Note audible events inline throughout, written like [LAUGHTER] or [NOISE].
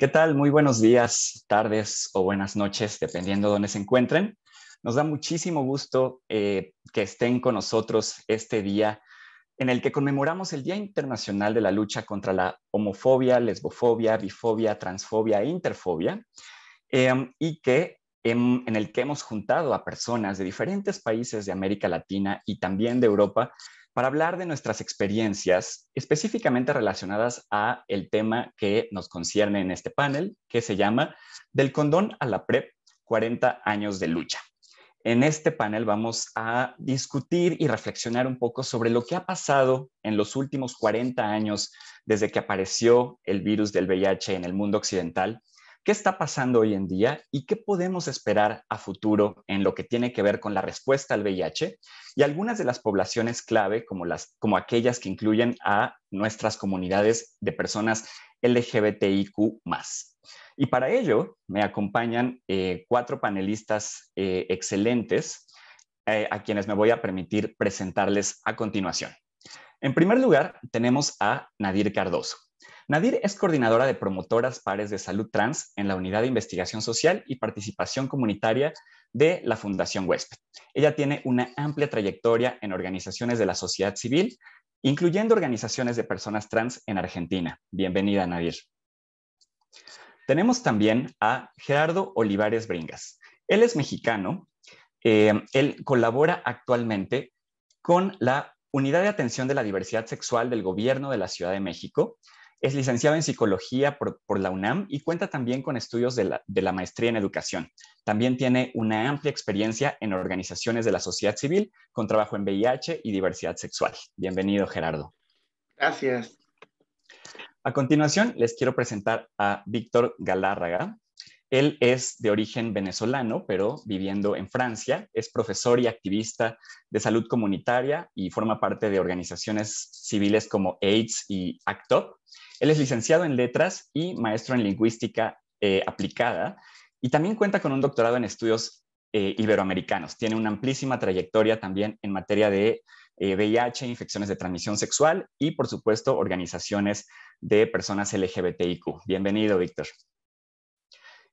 ¿Qué tal? Muy buenos días, tardes o buenas noches, dependiendo de dónde se encuentren. Nos da muchísimo gusto eh, que estén con nosotros este día en el que conmemoramos el Día Internacional de la Lucha contra la Homofobia, Lesbofobia, Bifobia, Transfobia e Interfobia, em, y que em, en el que hemos juntado a personas de diferentes países de América Latina y también de Europa para hablar de nuestras experiencias específicamente relacionadas a el tema que nos concierne en este panel, que se llama Del condón a la PrEP, 40 años de lucha. En este panel vamos a discutir y reflexionar un poco sobre lo que ha pasado en los últimos 40 años desde que apareció el virus del VIH en el mundo occidental qué está pasando hoy en día y qué podemos esperar a futuro en lo que tiene que ver con la respuesta al VIH y algunas de las poblaciones clave como, las, como aquellas que incluyen a nuestras comunidades de personas LGBTIQ Y para ello me acompañan eh, cuatro panelistas eh, excelentes eh, a quienes me voy a permitir presentarles a continuación. En primer lugar, tenemos a Nadir Cardoso. Nadir es coordinadora de promotoras pares de salud trans en la Unidad de Investigación Social y Participación Comunitaria de la Fundación Huésped. Ella tiene una amplia trayectoria en organizaciones de la sociedad civil, incluyendo organizaciones de personas trans en Argentina. Bienvenida, Nadir. Tenemos también a Gerardo Olivares Bringas. Él es mexicano. Eh, él colabora actualmente con la Unidad de Atención de la Diversidad Sexual del Gobierno de la Ciudad de México es licenciado en psicología por, la UNAM y cuenta también con estudios de la, de la maestría en educación. También tiene una amplia experiencia en organizaciones de la sociedad civil con trabajo en VIH y diversidad sexual. Bienvenido, Gerardo. Gracias. A continuación, les quiero presentar a Víctor Galárraga. Él es de origen venezolano, pero viviendo en Francia, es profesor y activista de salud comunitaria y forma parte de organizaciones civiles como AIDS y ACTOP. Él es licenciado en letras y maestro en lingüística eh, aplicada y también cuenta con un doctorado en estudios eh, iberoamericanos. Tiene una amplísima trayectoria también en materia de VIH, eh, infecciones de transmisión sexual y, por supuesto, organizaciones de personas LGBTIQ. Bienvenido, Víctor.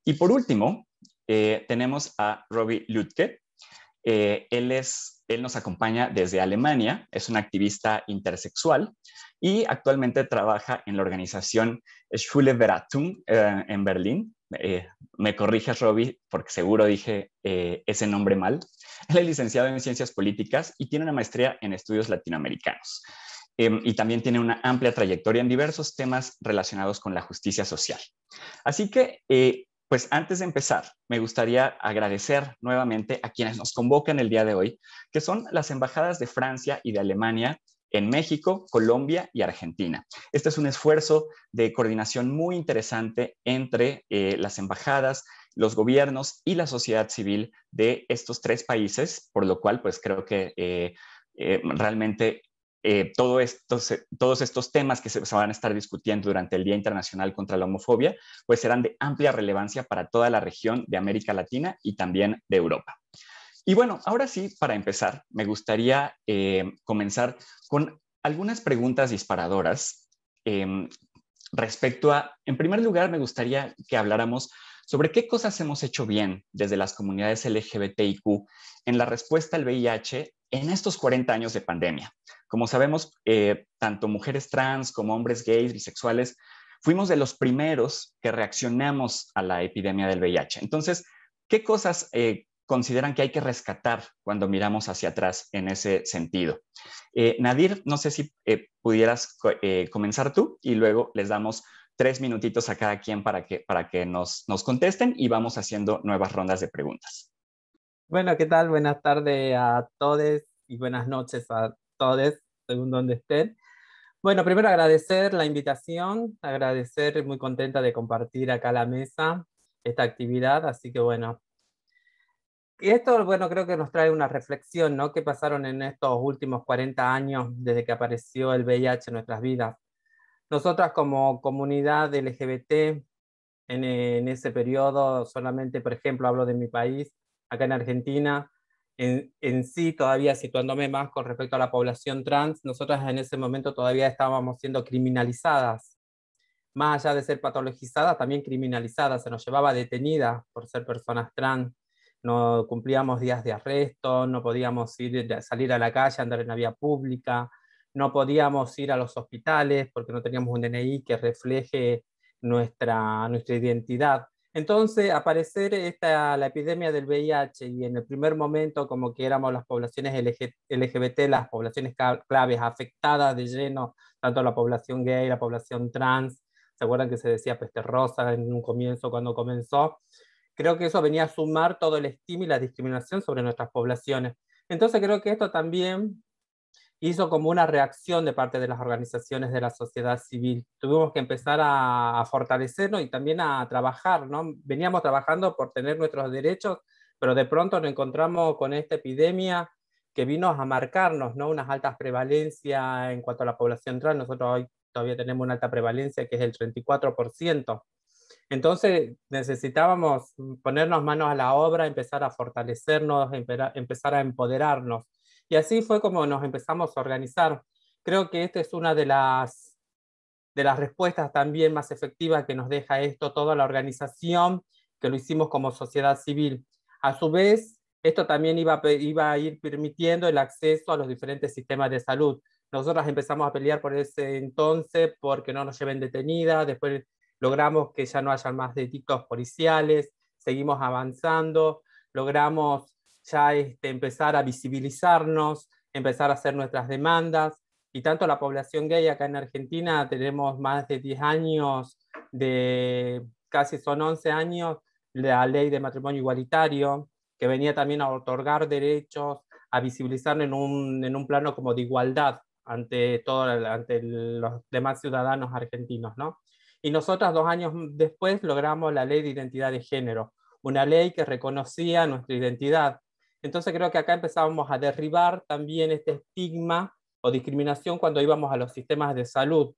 Y por último, eh, tenemos a Robbie Lutke. Eh, él, es, él nos acompaña desde Alemania, es un activista intersexual y actualmente trabaja en la organización Schule Beratung eh, en Berlín. me corriges, Robbie, porque seguro dije ese nombre mal. [LAUGHS] Él es licenciado en Ciencias Políticas y tiene una maestría en Estudios Latinoamericanos. y también tiene una amplia trayectoria en diversos temas relacionados con la justicia social. Así que pues antes de empezar, me gustaría agradecer nuevamente a quienes nos convocan el día de hoy, que son las embajadas de Francia y de Alemania en México, Colombia y Argentina. Este es un esfuerzo de coordinación muy interesante entre eh, las embajadas, los gobiernos y la sociedad civil de estos tres países, por lo cual pues creo que eh, eh, realmente eh, estos, todos estos temas que se, van a estar discutiendo durante el Día Internacional contra la Homofobia, pues serán de amplia relevancia para toda la región de América Latina y también de Europa. Y bueno, ahora sí, para empezar, me gustaría eh, comenzar con algunas preguntas disparadoras em, respecto a, en primer lugar, me gustaría que habláramos sobre qué cosas hemos hecho bien desde las comunidades LGBTIQ en la respuesta al VIH en estos 40 años de pandemia. Como sabemos, eh, tanto mujeres trans como hombres gays, bisexuales, fuimos de los primeros que reaccionamos a la epidemia del VIH. Entonces, ¿qué cosas eh, consideran que hay que rescatar cuando miramos hacia atrás en ese sentido? Eh, Nadir, no sé si pudieras comenzar tú y luego les damos tres minutitos a cada quien para que, para que nos contesten y vamos haciendo nuevas rondas de preguntas. Bueno, ¿qué tal? Buenas tardes a todos y buenas noches a todos, según donde estén. Bueno, primero agradecer la invitación, agradecer, muy contenta de compartir acá la mesa esta actividad, así que bueno. Y esto, bueno, creo que nos trae una reflexión, ¿no? ¿Qué pasaron en estos últimos 40 años desde que apareció el VIH en nuestras vidas? Nosotras como comunidad LGBT, en, en ese periodo, solamente, por ejemplo, hablo de mi país, acá en Argentina, en, sí, todavía situándome más con respecto a la población trans, nosotras en ese momento todavía estábamos siendo criminalizadas. Más allá de ser patologizadas, también criminalizadas. Se nos llevaba detenidas por ser personas trans. No cumplíamos días de arresto, no podíamos ir, salir a la calle, andar en la vía pública, no podíamos ir a los hospitales porque no teníamos un DNI que refleje nuestra, nuestra identidad. Entonces, aparecer esta, la epidemia del VIH y en el primer momento como que éramos las poblaciones LGBT, las poblaciones claves afectadas de lleno, tanto la población gay, la población trans, ¿se acuerdan que se decía peste en un comienzo cuando comenzó? Creo que eso venía a sumar todo el estímulo y la discriminación sobre nuestras poblaciones. Entonces creo que esto también hizo como una reacción de parte de las organizaciones de la sociedad civil. Tuvimos que empezar a, fortalecernos y también a trabajar, Veníamos trabajando por tener nuestros derechos, pero de pronto nos encontramos con esta epidemia que vino a marcarnos, Unas altas prevalencias en cuanto a la población trans. Nosotros hoy todavía tenemos una alta prevalencia que es el 34%. Entonces necesitábamos ponernos manos a la obra, empezar a fortalecernos, empezar a empoderarnos. Y así fue como nos empezamos a organizar. Creo que esta es una de las, de las respuestas también más efectivas que nos deja esto, toda la organización que lo hicimos como sociedad civil. A su vez, esto también iba, iba a ir permitiendo el acceso a los diferentes sistemas de salud. Nosotras empezamos a pelear por ese entonces porque no nos lleven detenidas, después logramos que ya no haya más delitos policiales, seguimos avanzando, logramos ya este, empezar a visibilizarnos, empezar a hacer nuestras demandas. Y tanto la población gay acá en Argentina, tenemos más de 10 años, de casi son 11 años, la ley de matrimonio igualitario, que venía también a otorgar derechos, a visibilizar en un, en un plano como de igualdad ante, todo, ante los demás ciudadanos argentinos. ¿no? Y nosotras dos años después logramos la ley de identidad de género, una ley que reconocía nuestra identidad, entonces creo que acá empezábamos a derribar también este estigma o discriminación cuando íbamos a los sistemas de salud.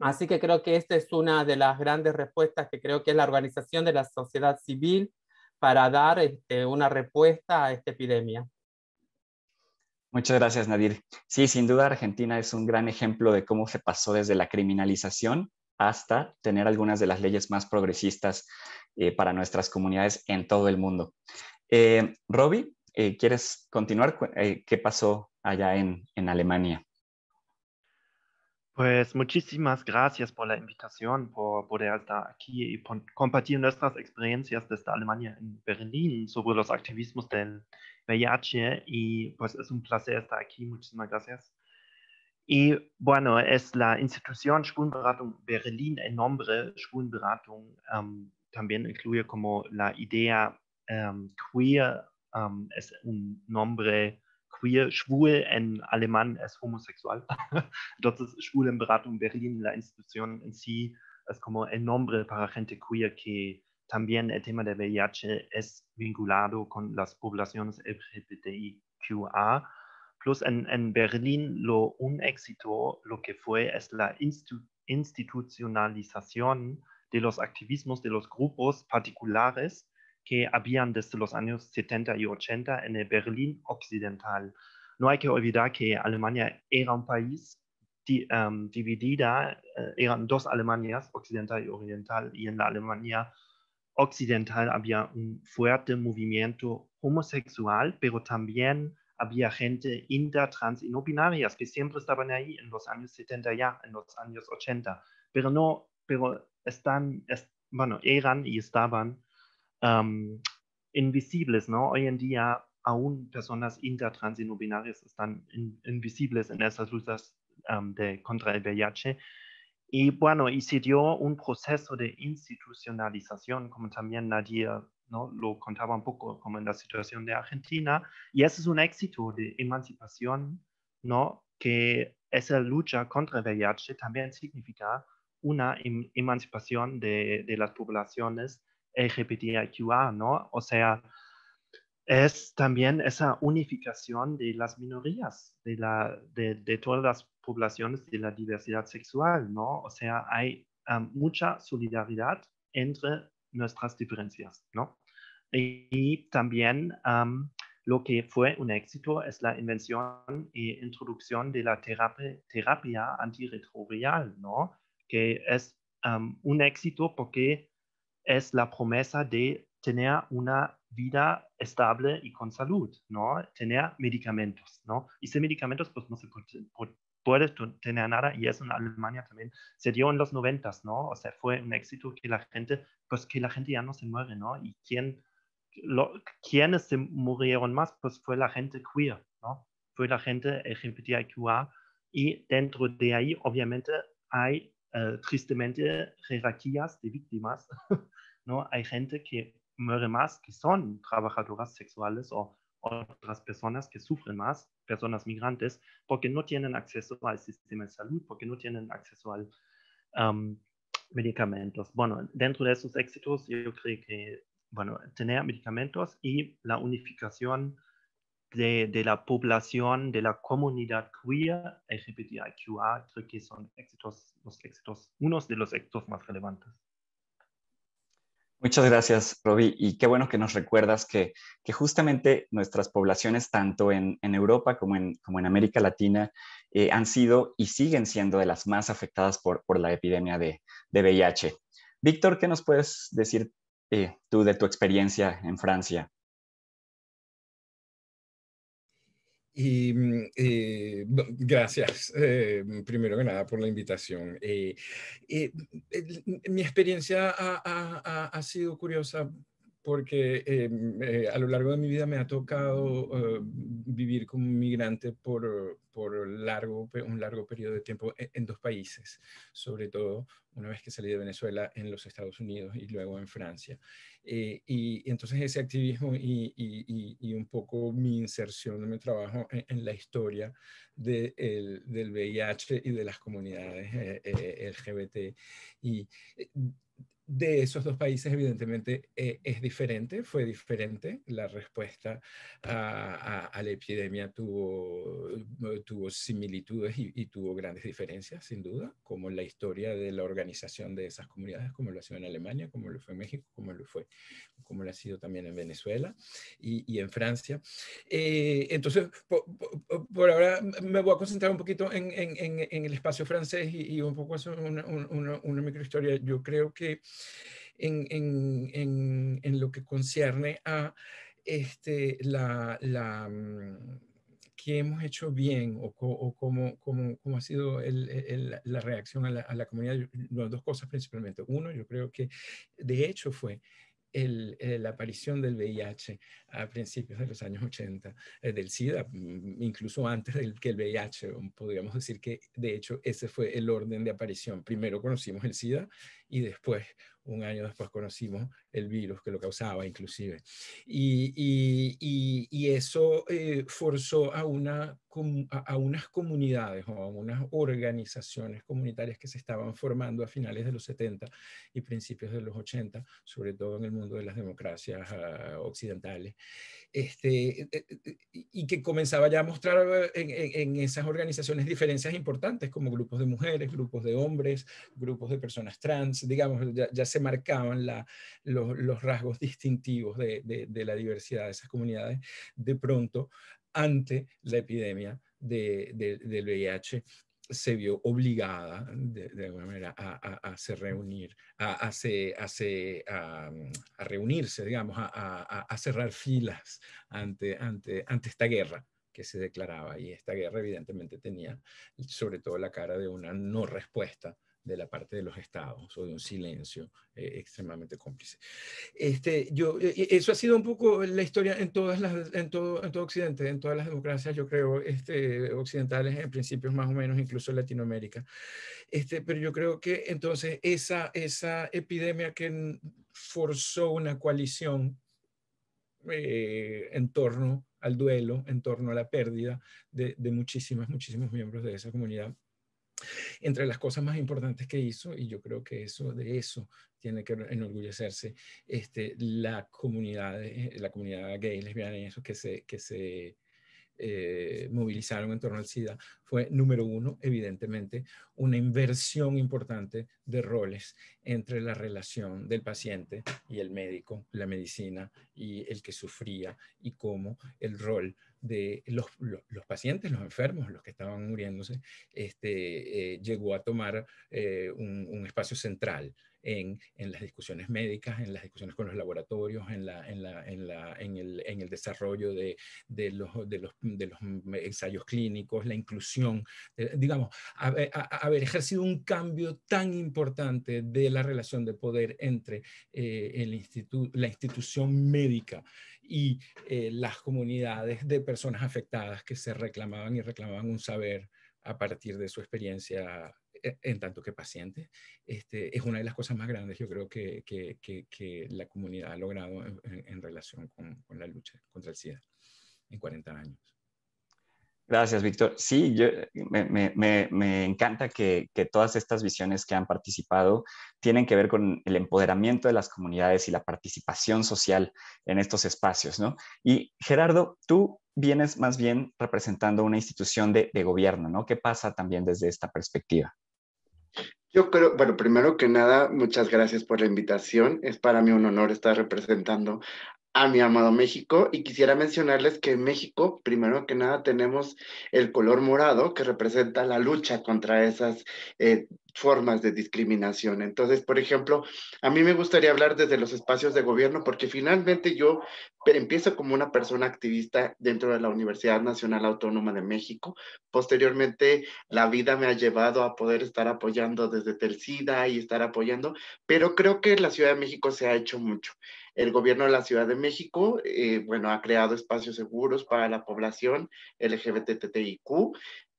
Así que creo que esta es una de las grandes respuestas que creo que es la organización de la sociedad civil para dar este, una respuesta a esta epidemia. Muchas gracias, Nadir. Sí, sin duda Argentina es un gran ejemplo de cómo se pasó desde la criminalización hasta tener algunas de las leyes más progresistas eh, para nuestras comunidades en todo el mundo. Eh, eh, ¿quieres continuar? Eh, ¿Qué pasó allá en, Alemania? Pues muchísimas gracias por la invitación, por poder estar aquí y compartir nuestras experiencias desde Alemania en Berlín sobre los activismos del VIH. Y pues es un placer estar aquí, muchísimas gracias. Y bueno, es la institución Schwulenberatung Berlín, el nombre Schwulenberatung, también incluye como la idea Ähm, queer ähm, es un nombre queer, schwul en alemán es homosexual. [LAUGHS] Entonces, en Berlín, la institución en sí, es como el nombre para gente queer que también el tema del VIH es vinculado con las poblaciones LGBTIQA. Plus en, Berlín lo un éxito, lo que fue es la institucionalización de los activismos de los grupos particulares que habían desde los años 70 y 80 en el Berlín occidental. No hay que olvidar que Alemania era un país em, dividido, eh, eran dos Alemanias, occidental y oriental, y en la Alemania occidental había un fuerte movimiento homosexual, pero también había gente inter, trans y no binarias que siempre estaban ahí en los años 70 ya, en los años 80, pero no, pero están, bueno, eran y estaban invisibles, ¿no? Hoy en día aún personas intertrans están invisibles en esas luchas de, contra el VIH. Y bueno, y se dio un proceso de institucionalización, como también nadie, ¿no? lo contaba un poco, como en la situación de Argentina. Y ese es un éxito de emancipación, ¿no? que esa lucha contra el VIH también significa una em-, emancipación de, de, las poblaciones LGBTIQA, ¿no? O sea, es también esa unificación de las minorías, de, de, todas las poblaciones de la diversidad sexual, ¿no? O sea, hay ah, mucha solidaridad entre nuestras diferencias, ¿no? Y, también lo que fue un éxito es la invención e introducción de la terapia, terapia antirretroviral, ¿no? Que es un éxito porque es la promesa de tener una vida estable y con salud, ¿no? Tener medicamentos, ¿no? Y sin medicamentos, pues no se puede tener nada y eso en Alemania también se dio en los noventas, ¿no? O sea, fue un éxito que la gente, pues que la gente ya no se muere, ¿no? Y quién, quienes se murieron más, pues fue la gente queer, ¿no? Fue la gente LGBTIQA y dentro de ahí, obviamente, hay Äh, tristemente, jerarquías de víctimas, [LAUGHS] ¿no? Hay gente que muere más, que son trabajadoras sexuales o otras personas que sufren más, personas migrantes, porque no tienen acceso al sistema de salud, porque no tienen acceso a medicamentos. Bueno, dentro de esos éxitos, yo creo que, bueno, tener medicamentos y la unificación de, de, la población de la comunidad queer LGBTIQA, creo que son éxitos, los éxitos, unos de los éxitos más relevantes. Muchas gracias, Roby. Y qué bueno que nos recuerdas que, que justamente nuestras poblaciones, tanto en, en Europa como en, como en, América Latina, eh, han sido y siguen siendo de las más afectadas por, por la epidemia de, de VIH. Víctor, ¿qué nos puedes decir eh, tú de tu experiencia en Francia? Y mm, eh, gracias, eh, primero que nada, por la invitación. Eh, mi experiencia ha sido curiosa porque eh, eh, a lo largo de mi vida me ha tocado eh, vivir como migrante por, por largo, un largo periodo de tiempo e, en, dos países, sobre todo una vez que salí de Venezuela en los Estados Unidos y luego en Francia. y, entonces ese activismo y, y, y, un poco mi inserción de mi trabajo e, en, la historia del VIH y de las comunidades LGBT. Y, de esos dos países, evidentemente, eh, es diferente, fue diferente. La respuesta a, la epidemia tuvo, eh, tuvo similitudes y, tuvo grandes diferencias, sin duda, como la historia de la organización de esas comunidades, como lo ha sido en Alemania, como lo fue en México, como lo fue, como lo ha sido también en Venezuela y, en Francia. Eh, entonces, por, ahora me voy a concentrar un poquito en, el espacio francés y, un poco una, una, una microhistoria. Yo creo que en, en, en, en lo que concierne a este, la, la mm, qué hemos hecho bien o, o cómo, cómo, ha sido el, la reacción a la, a la comunidad. dos cosas principalmente. Uno, yo creo que de hecho fue el, eh, la aparición del VIH a principios de los años 80, eh, del SIDA, mm, incluso antes del, que el VIH, mm, podríamos decir que de hecho ese fue el orden de aparición. Primero conocimos el SIDA y después, un año después, conocimos el virus que lo causaba inclusive. Y, y, y, eso eh, forzó a, una, a unas comunidades o a unas organizaciones comunitarias que se estaban formando a finales de los 70 y principios de los 80, sobre todo en el mundo de las democracias ah, occidentales, este, eh, eh, y que comenzaba ya a mostrar en, en esas organizaciones diferencias importantes como grupos de mujeres, grupos de hombres, grupos de personas trans, digamos, ya, se marcaban los, rasgos distintivos de, la diversidad de esas comunidades, de pronto, ante la epidemia del VIH, se vio obligada de, alguna manera a, se reunir, a, se, reunirse, digamos, a, cerrar filas ante esta guerra que se declaraba. Y esta guerra evidentemente tenía sobre todo la cara de una no respuesta de la parte de los estados o de un silencio eh, extremadamente cómplice. Este, yo, eh, eh, eso ha sido un poco la historia en, todas las, en, todo, Occidente, en todas las democracias, yo creo, este, occidentales en principios más o menos, incluso Latinoamérica. Este, pero yo creo que entonces esa, esa epidemia que forzó una coalición en torno al duelo, en torno a la pérdida de, de muchísimos miembros de esa comunidad entre las cosas más importantes que hizo, y yo creo que eso de eso tiene que enorgullecerse, este, la, comunidad, eh, la comunidad gay, lesbiana y eso que se, que se eh, movilizaron en torno al SIDA fue, número uno, evidentemente, una inversión importante de roles entre la relación del paciente y el médico, la medicina y el que sufría y cómo el rol de los, pacientes, los enfermos, los que estaban muriéndose, este, eh, llegó a tomar eh, un, espacio central en, las discusiones médicas, en las discusiones con los laboratorios, en, el, desarrollo de, de, los, ensayos clínicos, la inclusión, digamos, haber, ejercido un cambio tan importante de la relación de poder entre eh, el la institución médica y eh, las comunidades de personas afectadas que se reclamaban y reclamaban un saber a partir de su experiencia e, en tanto que paciente, este, es una de las cosas más grandes, yo creo, que, que, que, la comunidad ha logrado en, relación con, con, la lucha contra el SIDA en 40 años. Gracias, Víctor. Sí, yo, me, me, me, encanta que, que todas estas visiones que han participado tienen que ver con el empoderamiento de las comunidades y la participación social en estos espacios, ¿no? Y Gerardo, tú vienes más bien representando una institución de, de, gobierno, ¿no? ¿Qué pasa también desde esta perspectiva? Yo creo, bueno, primero que nada, muchas gracias por la invitación. Es para mí un honor estar representando a mi amado México y quisiera mencionarles que en México, primero que nada, tenemos el color morado que representa la lucha contra esas eh, formas de discriminación. Entonces, por ejemplo, a mí me gustaría hablar desde los espacios de gobierno porque finalmente yo empiezo como una persona activista dentro de la Universidad Nacional Autónoma de México. Posteriormente, la vida me ha llevado a poder estar apoyando desde Tercida y estar apoyando, pero creo que la Ciudad de México se ha hecho mucho. El gobierno de la Ciudad de México, eh, bueno, ha creado espacios seguros para la población LGBTTIQ,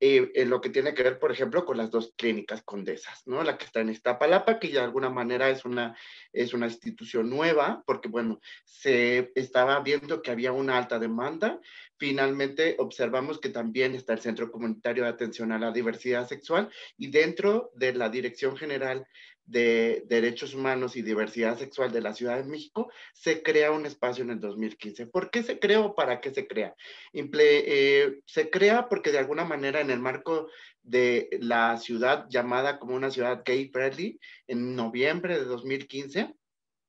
eh, en lo que tiene que ver, por ejemplo, con las dos clínicas condesas, ¿no? La que está en Iztapalapa, que de alguna manera es una, es una institución nueva, porque, bueno, se estaba viendo que había una alta demanda. Finalmente, observamos que también está el Centro Comunitario de Atención a la Diversidad Sexual y dentro de la Dirección General de Derechos Humanos y Diversidad Sexual de la Ciudad de México, se crea un espacio en el 2015. ¿Por qué se creó? ¿Para qué se crea? Eh, se crea porque de alguna manera en el marco de la ciudad llamada como una ciudad gay friendly en noviembre de 2015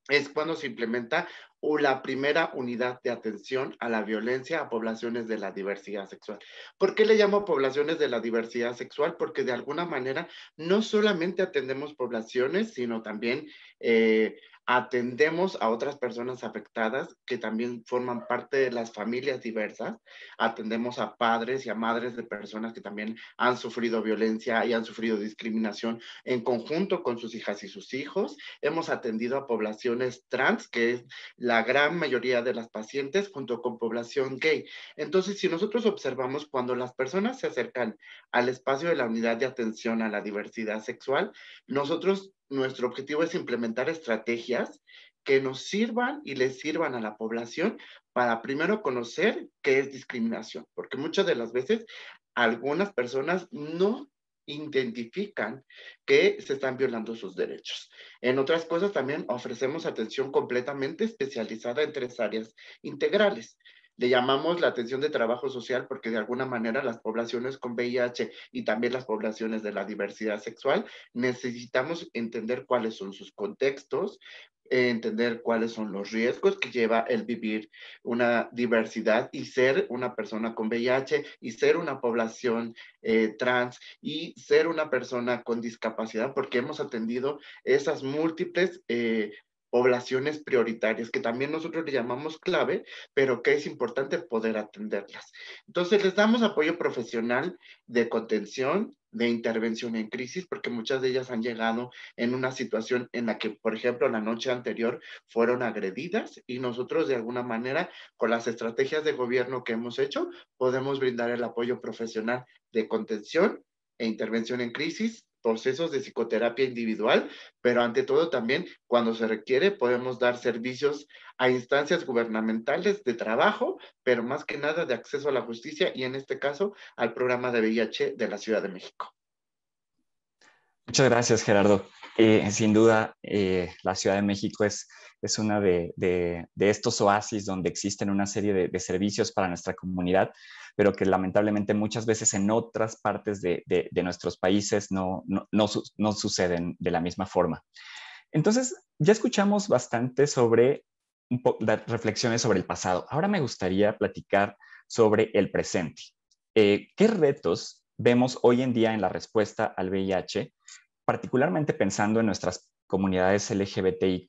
es cuando se implementa o la primera unidad de atención a la violencia a poblaciones de la diversidad sexual. ¿Por qué le llamo poblaciones de la diversidad sexual? Porque de alguna manera no solamente atendemos poblaciones, sino también eh, atendemos a otras personas afectadas que también forman parte de las familias diversas, atendemos a padres y a madres de personas que también han sufrido violencia y han sufrido discriminación en conjunto con sus hijas y sus hijos, hemos atendido a poblaciones trans, que es la gran mayoría de las pacientes, junto con población gay. Entonces, si nosotros observamos cuando las personas se acercan al espacio de la unidad de atención a la diversidad sexual, nosotros nuestro objetivo es implementar estrategias que nos sirvan y les sirvan a la población para primero conocer qué es discriminación, porque muchas de las veces algunas personas no identifican que se están violando sus derechos. En otras cosas también ofrecemos atención completamente especializada en tres áreas integrales, le llamamos la atención de trabajo social porque de alguna manera las poblaciones con VIH y también las poblaciones de la diversidad sexual necesitamos entender cuáles son sus contextos, entender cuáles son los riesgos que lleva el vivir una diversidad y ser una persona con VIH y ser una población eh, trans y ser una persona con discapacidad, porque hemos atendido esas múltiples eh, poblaciones prioritarias, que también nosotros le llamamos clave, pero que es importante poder atenderlas. Entonces, les damos apoyo profesional de contención, de intervención en crisis, porque muchas de ellas han llegado en una situación en la que, por ejemplo, la noche anterior fueron agredidas y nosotros de alguna manera, con las estrategias de gobierno que hemos hecho, podemos brindar el apoyo profesional de contención e intervención en crisis procesos de psicoterapia individual, pero ante todo también cuando se requiere podemos dar servicios a instancias gubernamentales de trabajo, pero más que nada de acceso a la justicia y en este caso al programa de VIH de la Ciudad de México. Muchas gracias, Gerardo. Eh, sin duda, eh, la Ciudad de México es, es una de, de, estos oasis donde existen una serie de, servicios para nuestra comunidad, pero que lamentablemente muchas veces en otras partes de, nuestros países no, no, no, suceden de la misma forma. Entonces, ya escuchamos bastante sobre reflexiones sobre el pasado. Ahora me gustaría platicar sobre el presente. Eh, ¿Qué retos vemos hoy en día en la respuesta al VIH, particularmente pensando en nuestras comunidades LGBTIQ,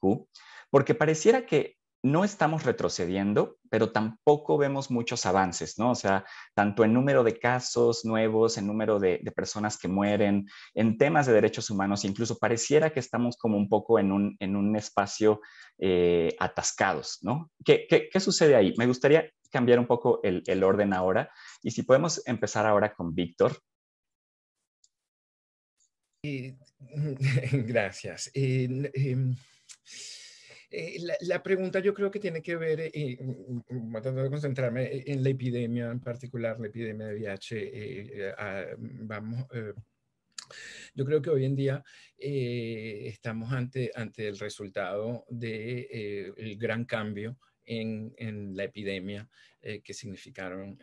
porque pareciera que no estamos retrocediendo, pero tampoco vemos muchos avances, ¿no? O sea, tanto en número de casos nuevos, en número de, personas que mueren, en temas de derechos humanos, incluso pareciera que estamos como un poco en un, en un espacio eh, atascados, ¿no? ¿Qué, ¿Qué, qué, sucede ahí? Me gustaría cambiar un poco el, el orden ahora y si podemos empezar ahora con Víctor. Eh, [LAUGHS] gracias. Eh, em, eh, la, pregunta yo creo que tiene que ver, mm, mm, tratando de concentrarme en la epidemia en particular, la epidemia de VIH. vamos. Yo creo que hoy en día estamos ante, ante el resultado del de, el gran cambio en, en la epidemia eh, que significaron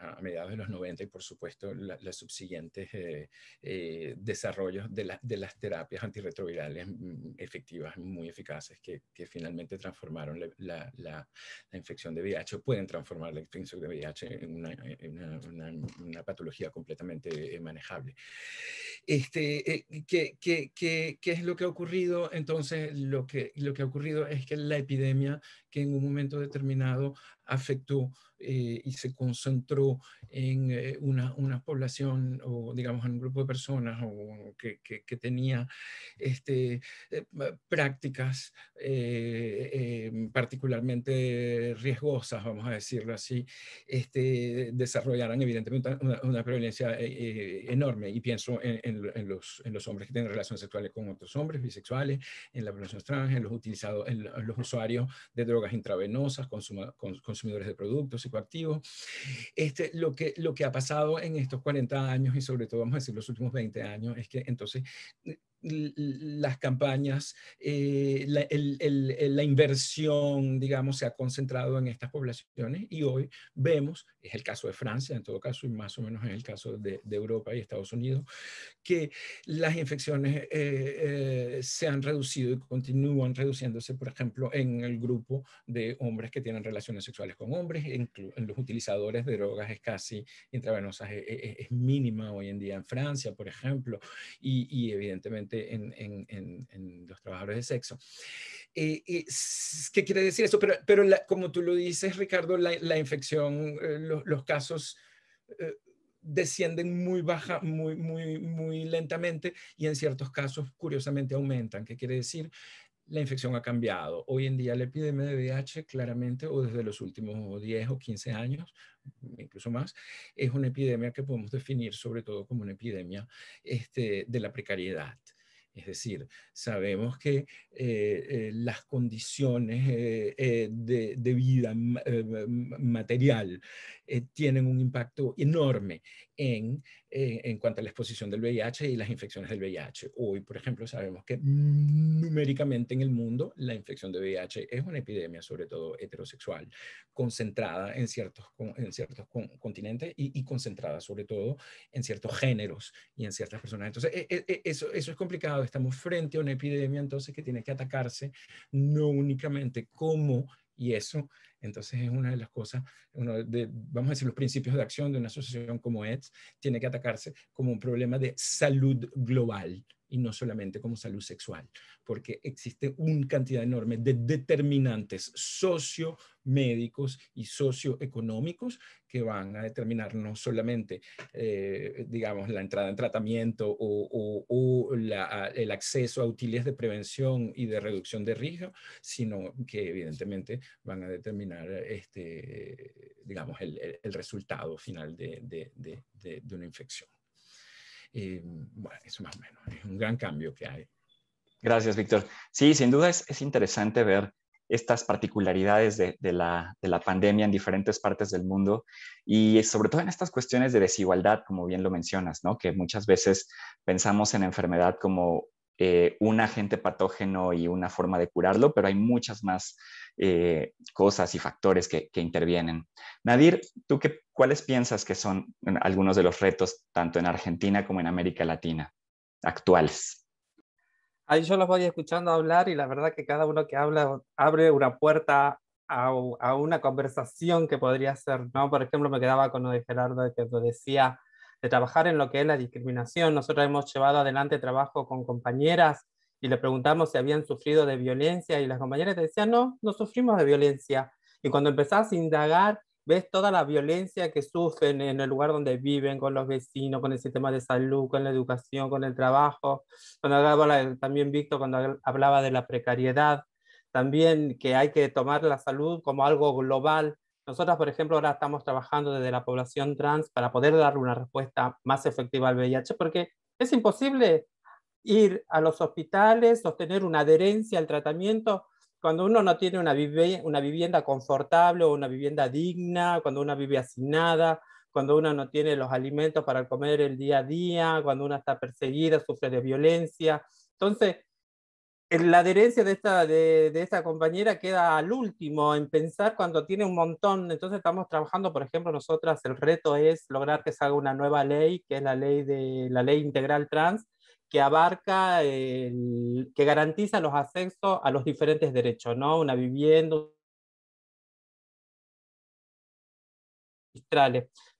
a, mediados de los 90 y por supuesto los subsiguientes eh, eh, desarrollos de, las terapias antirretrovirales mm, efectivas, muy eficaces, que, finalmente transformaron la, infección de VIH o pueden transformar la infección de VIH en una, patología completamente manejable. Este, ¿qué, es lo que ha ocurrido? Entonces, lo que ha ocurrido es que la epidemia que en un momento determinado affecto Eh, y se concentró en eh, una, una, población o digamos en un grupo de personas o, que, que, tenía este, eh, prácticas em, particularmente riesgosas, vamos a decirlo así, este, desarrollaran evidentemente una, prevalencia enorme. Y pienso en, los, en los hombres que tienen relaciones sexuales con otros hombres, bisexuales, en la población extranjera, en los, utilizados, los usuarios de drogas intravenosas, consumidores de productos activo Este, lo, que, lo que ha pasado en estos 40 años y sobre todo, vamos a decir, los últimos 20 años, es que entonces las campañas, eh, la, inversión, digamos, se ha concentrado en estas poblaciones y hoy vemos, es el caso de Francia en todo caso y más o menos en el caso de, Europa y Estados Unidos, que las infecciones eh, eh, se han reducido y continúan reduciéndose, por ejemplo, en el grupo de hombres que tienen relaciones sexuales con hombres, en, los utilizadores de drogas es casi intravenosas, e, e, e, es, mínima hoy en día en Francia, por ejemplo, y evidentemente en, los trabajadores de sexo. Eh, eh, ¿Qué quiere decir eso? Pero, pero como tú lo dices, Ricardo, la, la infección, eh, los, los, casos descienden muy baja, muy, muy, muy lentamente y en ciertos casos, curiosamente, aumentan. ¿Qué quiere decir? la infección ha cambiado. Hoy en día la epidemia de VIH claramente, o desde los últimos 10 o 15 años, incluso más, es una epidemia que podemos definir sobre todo como una epidemia este, de la precariedad. Es decir, sabemos que eh, eh, las condiciones eh, de, de, vida material eh, tienen un impacto enorme en, eh, en cuanto a la exposición del VIH y las infecciones del VIH. Hoy, por ejemplo, sabemos que numéricamente en el mundo la infección de VIH es una epidemia, sobre todo heterosexual, concentrada en ciertos, en ciertos continentes y, concentrada sobre todo en ciertos géneros y en ciertas personas. Entonces, e, e, e, eso, eso es complicado. Estamos frente a una epidemia entonces que tiene que atacarse no únicamente como y eso entonces es una de las cosas, vamos a decir, los principios de acción de una asociación como ETS tiene que atacarse como un problema de salud global y no solamente como salud sexual, porque existe una cantidad enorme de determinantes sociomédicos y socioeconómicos que van a determinar no solamente, eh, digamos, la entrada en tratamiento o, el acceso a utilidades de prevención y de reducción de riesgo, sino que evidentemente van a determinar este, digamos, el, resultado final de, una infección. Eh, bueno, eso más o menos, es un gran cambio que hay. Gracias, Víctor. Sí, sin duda es, interesante ver estas particularidades de, la, pandemia en diferentes partes del mundo y sobre todo en estas cuestiones de desigualdad, como bien lo mencionas, que muchas veces pensamos en enfermedad como eh, un agente patógeno y una forma de curarlo, pero hay muchas más eh, cosas y factores que, intervienen. Nadir, ¿tú qué, cuáles piensas que son algunos de los retos, tanto en Argentina como en América Latina, actuales? Ahí yo los voy escuchando hablar y la verdad que cada uno que habla abre una puerta a, una conversación que podría ser, ¿no? Por ejemplo, me quedaba con lo de Gerardo que decía de trabajar en lo que es la discriminación. Nosotros hemos llevado adelante trabajo con compañeras y le preguntamos si habían sufrido de violencia y las compañeras decían, no, no sufrimos de violencia. Y cuando empezás a indagar, ves toda la violencia que sufren en el lugar donde viven, con los vecinos, con el sistema de salud, con la educación, con el trabajo. Cuando hablaba también Víctor, cuando hablaba de la precariedad, también que hay que tomar la salud como algo global, nosotras, por ejemplo, ahora estamos trabajando desde la población trans para poder darle una respuesta más efectiva al VIH, porque es imposible ir a los hospitales, sostener una adherencia al tratamiento cuando uno no tiene una, una vivienda confortable o una vivienda digna, cuando uno vive asignada, cuando uno no tiene los alimentos para comer el día a día, cuando uno está perseguida, sufre de violencia. Entonces, la adherencia de esta, de, esta compañera queda al último en pensar cuando tiene un montón. Entonces estamos trabajando, por ejemplo, nosotras el reto es lograr que salga una nueva ley, que es la ley, de, la ley integral trans, que abarca, que garantiza los accesos a los diferentes derechos, ¿no? Una vivienda,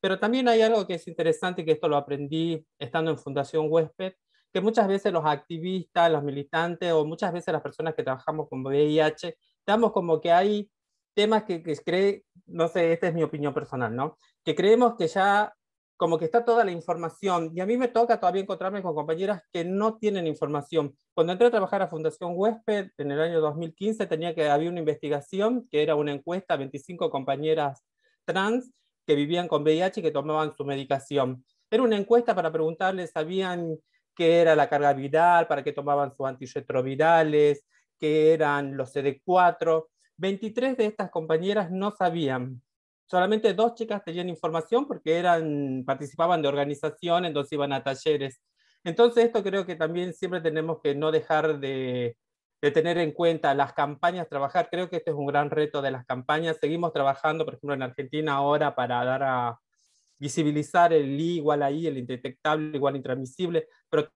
Pero también hay algo que es interesante, que esto lo aprendí estando en Fundación Huésped, que muchas veces los activistas, los militantes o muchas veces las personas que trabajamos con VIH, damos como que hay temas que, que cree, no sé, esta es mi opinión personal, ¿no? Que creemos que ya como que está toda la información y a mí me toca todavía encontrarme con compañeras que no tienen información. Cuando entré a trabajar a Fundación Huésped en el año 2015 tenía que había una investigación que era una encuesta a 25 compañeras trans que vivían con VIH y que tomaban su medicación. Era una encuesta para preguntarles sabían qué era la carga viral, para qué tomaban sus antirretrovirales, qué eran los CD4. 23 de estas compañeras no sabían. Solamente dos chicas tenían información porque eran, participaban de organización, entonces iban a talleres. Entonces esto creo que también siempre tenemos que no dejar de, de tener en cuenta las campañas, trabajar. Creo que este es un gran reto de las campañas. Seguimos trabajando, por ejemplo, en Argentina ahora para dar a, visibilizar el I igual a I, el indetectable igual intransmisible, pero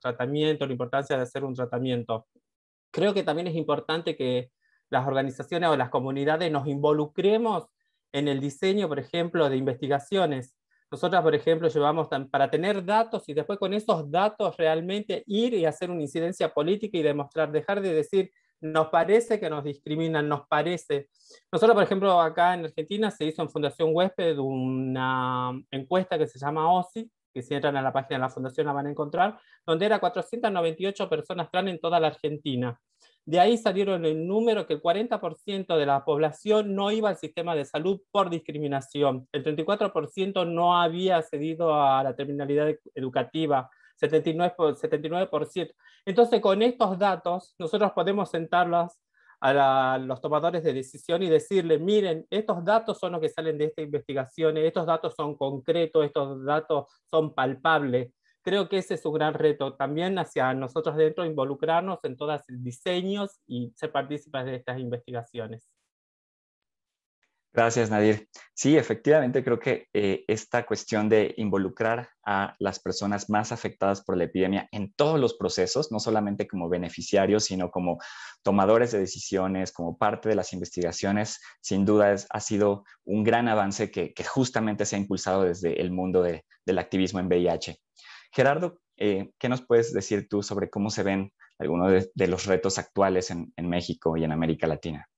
tratamiento, la importancia de hacer un tratamiento. Creo que también es importante que las organizaciones o las comunidades nos involucremos en el diseño, por ejemplo, de investigaciones. Nosotras, por ejemplo, llevamos para tener datos y después con esos datos realmente ir y hacer una incidencia política y demostrar, dejar de decir, nos parece que nos discriminan, nos parece. Nosotros, por ejemplo, acá en Argentina se hizo en Fundación Huésped una encuesta que se llama OSI, que si entran a la página de la Fundación la van a encontrar, donde era 498 personas trans en toda la Argentina. De ahí salieron el número que el 40% de la población no iba al sistema de salud por discriminación, el 34% no había accedido a la terminalidad educativa, 79%. Por, 79%. Entonces, con estos datos, nosotros podemos sentarlos a los tomadores de decisión y decirle, miren, estos datos son los que salen de esta investigación, estos datos son concretos, estos datos son palpables. Creo que ese es su gran reto, también hacia nosotros dentro, involucrarnos en todos los diseños y ser partícipes de estas investigaciones. Gracias, Nadir. Sí, efectivamente, creo que eh, esta cuestión de involucrar a las personas más afectadas por la epidemia en todos los procesos, no solamente como beneficiarios, sino como tomadores de decisiones, como parte de las investigaciones, sin duda ha sido un gran avance que, justamente se ha impulsado desde el mundo del activismo en VIH. Gerardo, eh, ¿qué nos puedes decir tú sobre cómo se ven algunos de, los retos actuales en México y en América Latina?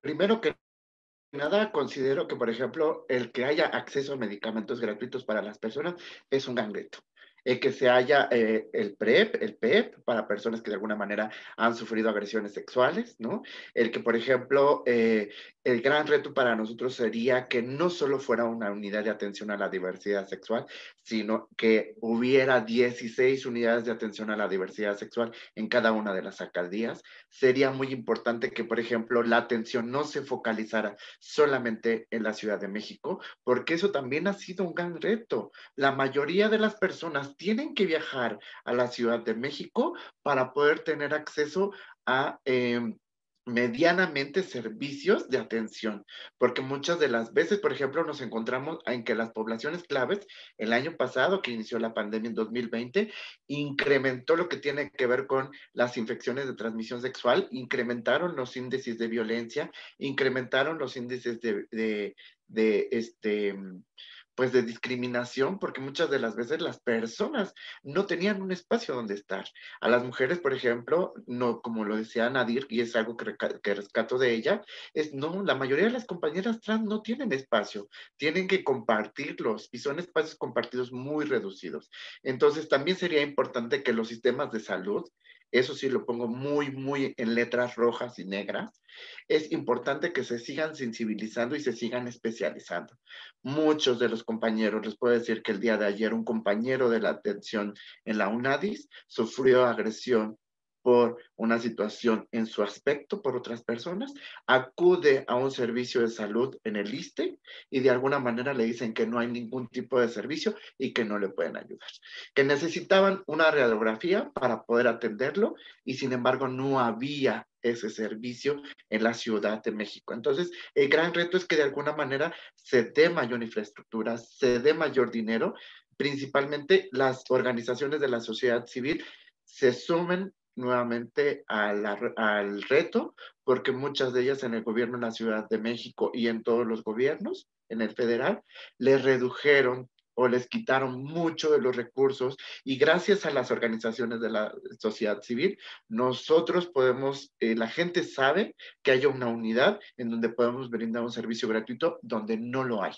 primero que nada, considero que, por ejemplo, el que haya acceso a medicamentos gratuitos para las personas es un gran que se haya eh, el PREP, el PEP, para personas que de alguna manera han sufrido agresiones sexuales, ¿no? El que, por ejemplo, eh, el gran reto para nosotros sería que no solo fuera una unidad de atención a la diversidad sexual, sino que hubiera 16 unidades de atención a la diversidad sexual en cada una de las alcaldías. Sería muy importante que, por ejemplo, la atención no se focalizara solamente en la Ciudad de México, porque eso también ha sido un gran reto. La mayoría de las personas tienen que viajar a la Ciudad de México para poder tener acceso a... Em, medianamente servicios de atención, porque muchas de las veces, por ejemplo, nos encontramos en que las poblaciones claves, el año pasado que inició la pandemia en 2020, incrementó lo que tiene que ver con las infecciones de transmisión sexual, incrementaron los índices de violencia, incrementaron los índices de, de este pues de discriminación, porque muchas de las veces las personas no tenían un espacio donde estar. A las mujeres, por ejemplo, no, como lo decía Nadir, y es algo que, rescato de ella, es no, la mayoría de las compañeras trans no tienen espacio, tienen que compartirlos y son espacios compartidos muy reducidos. Entonces, también sería importante que los sistemas de salud eso sí lo pongo muy, muy en letras rojas y negras, es importante que se sigan sensibilizando y se sigan especializando. Muchos de los compañeros, les puedo decir que el día de ayer un compañero de la atención en la UNADIS sufrió agresión una situación en su aspecto por otras personas, acude a un servicio de salud en el ISTE y de alguna manera le dicen que no hay ningún tipo de servicio y que no le pueden ayudar, que necesitaban una radiografía para poder atenderlo y sin embargo no había ese servicio en la Ciudad de México. Entonces, el gran reto es que de alguna manera se dé mayor infraestructura, se dé mayor dinero, principalmente las organizaciones de la sociedad civil se sumen nuevamente al reto, porque muchas de ellas en el gobierno de la Ciudad de México y en todos los gobiernos, en el federal, les redujeron o les quitaron mucho de los recursos y gracias a las organizaciones de la sociedad civil, nosotros podemos, eh, la gente sabe que hay una unidad en donde podemos brindar un servicio gratuito donde no lo hay.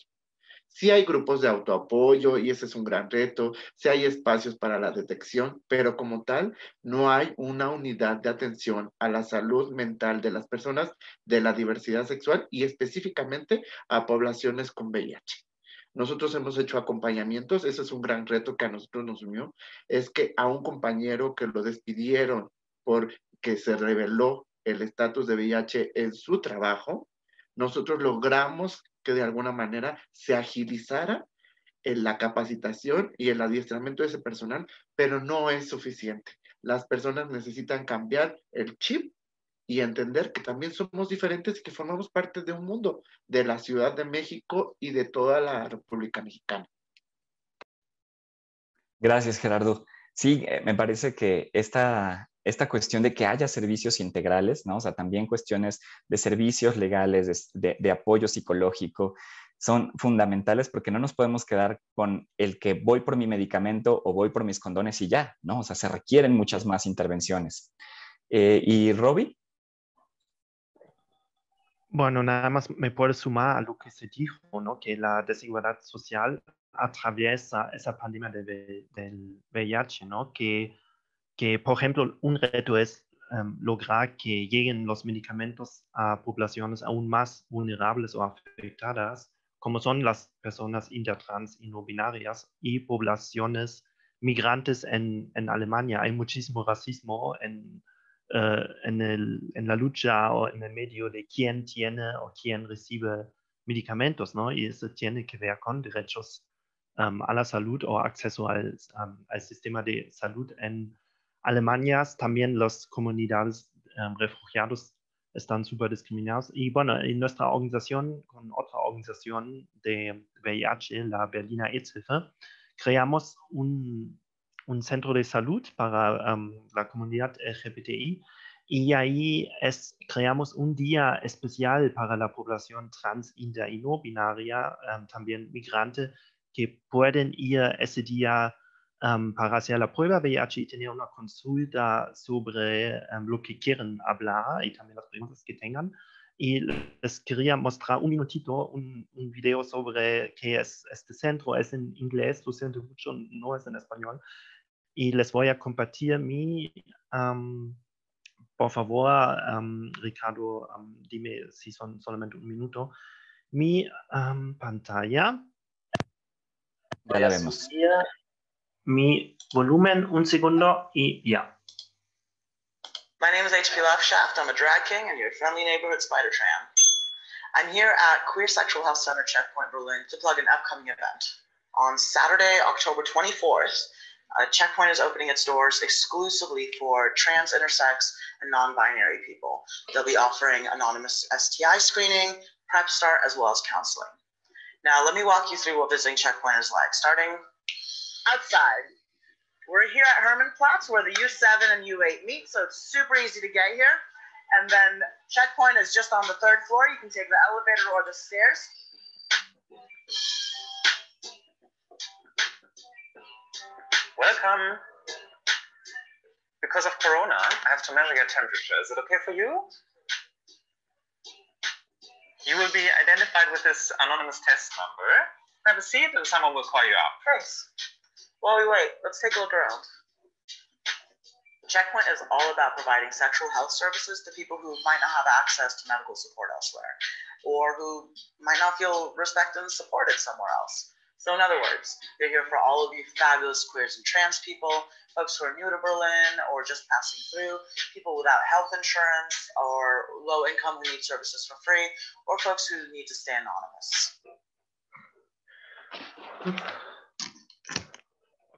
Sí hay grupos de autoapoyo y ese es un gran reto, sí hay espacios para la detección, pero como tal, no hay una unidad de atención a la salud mental de las personas de la diversidad sexual y específicamente a poblaciones con VIH. Nosotros hemos hecho acompañamientos, ese es un gran reto que a nosotros nos unió, es que a un compañero que lo despidieron porque se reveló el estatus de VIH en su trabajo, nosotros logramos que de alguna manera se agilizara en la capacitación y el adiestramiento de ese personal, pero no es suficiente. Las personas necesitan cambiar el chip y entender que también somos diferentes y que formamos parte de un mundo, de la Ciudad de México y de toda la República Mexicana. Gracias, Gerardo. Sí, eh, me parece que esta esta cuestión de que haya servicios integrales, ¿no? O sea, también cuestiones de servicios legales, de, apoyo psicológico, son fundamentales porque no nos podemos quedar con el que voy por mi medicamento o voy por mis condones y ya, ¿no? O sea, se requieren muchas más intervenciones. Eh, ¿Y Robbie? Bueno, nada más me puedo sumar a lo que se dijo, ¿no? Que la desigualdad social atraviesa esa pandemia del VIH, ¿no? Que por ejemplo, un reto es em, lograr que lleguen los medicamentos a poblaciones aún más vulnerables o afectadas, como son las personas intertrans y no y poblaciones migrantes en, en Alemania. Hay muchísimo racismo en, eh, en, la lucha o en el medio de quién tiene o quién recibe medicamentos, ¿no? Y eso tiene que ver con derechos em, a la salud o acceso al, al sistema de salud en Alemanias también las comunidades refugiadas em, refugiados están súper discriminados. Y bueno, en nuestra organización, con otra organización de VIH, la Berlina ez creamos un, un, centro de salud para em, la comunidad LGBTI y ahí es, creamos un día especial para la población trans, inter no binaria, em, también migrante, que pueden ir ese día Ähm, para hacer la prueba VIH y tener una consulta sobre ähm, lo que quieren hablar y también las preguntas que tengan. Y les quería mostrar un minutito un, video sobre qué es este centro. Es en inglés, lo siento mucho, no es en español. Y les voy a compartir mi... por favor, Ricardo, dime si son solamente un minuto. Mi pantalla. Ya la vemos. mi volumen, un segundo y ya. My name is HP Lofshaft. I'm a drag king and your friendly neighborhood spider tram. I'm here at Queer Sexual Health Center Checkpoint Berlin to plug an upcoming event. On Saturday, October 24th, uh, Checkpoint is opening its doors exclusively for trans, intersex, and non binary people. They'll be offering anonymous STI screening, Prep Start, as well as counseling. Now, let me walk you through what visiting Checkpoint is like, starting outside. We're here at Herman Platz where the U7 and U8 meet, so it's super easy to get here. And then checkpoint is just on the third floor. You can take the elevator or the stairs. Welcome. Because of Corona, I have to measure your temperature. Is it okay for you? You will be identified with this anonymous test number. Have a seat and someone will call you out. Thanks. While we wait, let's take a look around. Checkpoint is all about providing sexual health services to people who might not have access to medical support elsewhere or who might not feel respected and supported somewhere else. So, in other words, they're here for all of you fabulous queers and trans people, folks who are new to Berlin or just passing through, people without health insurance or low income who need services for free, or folks who need to stay anonymous.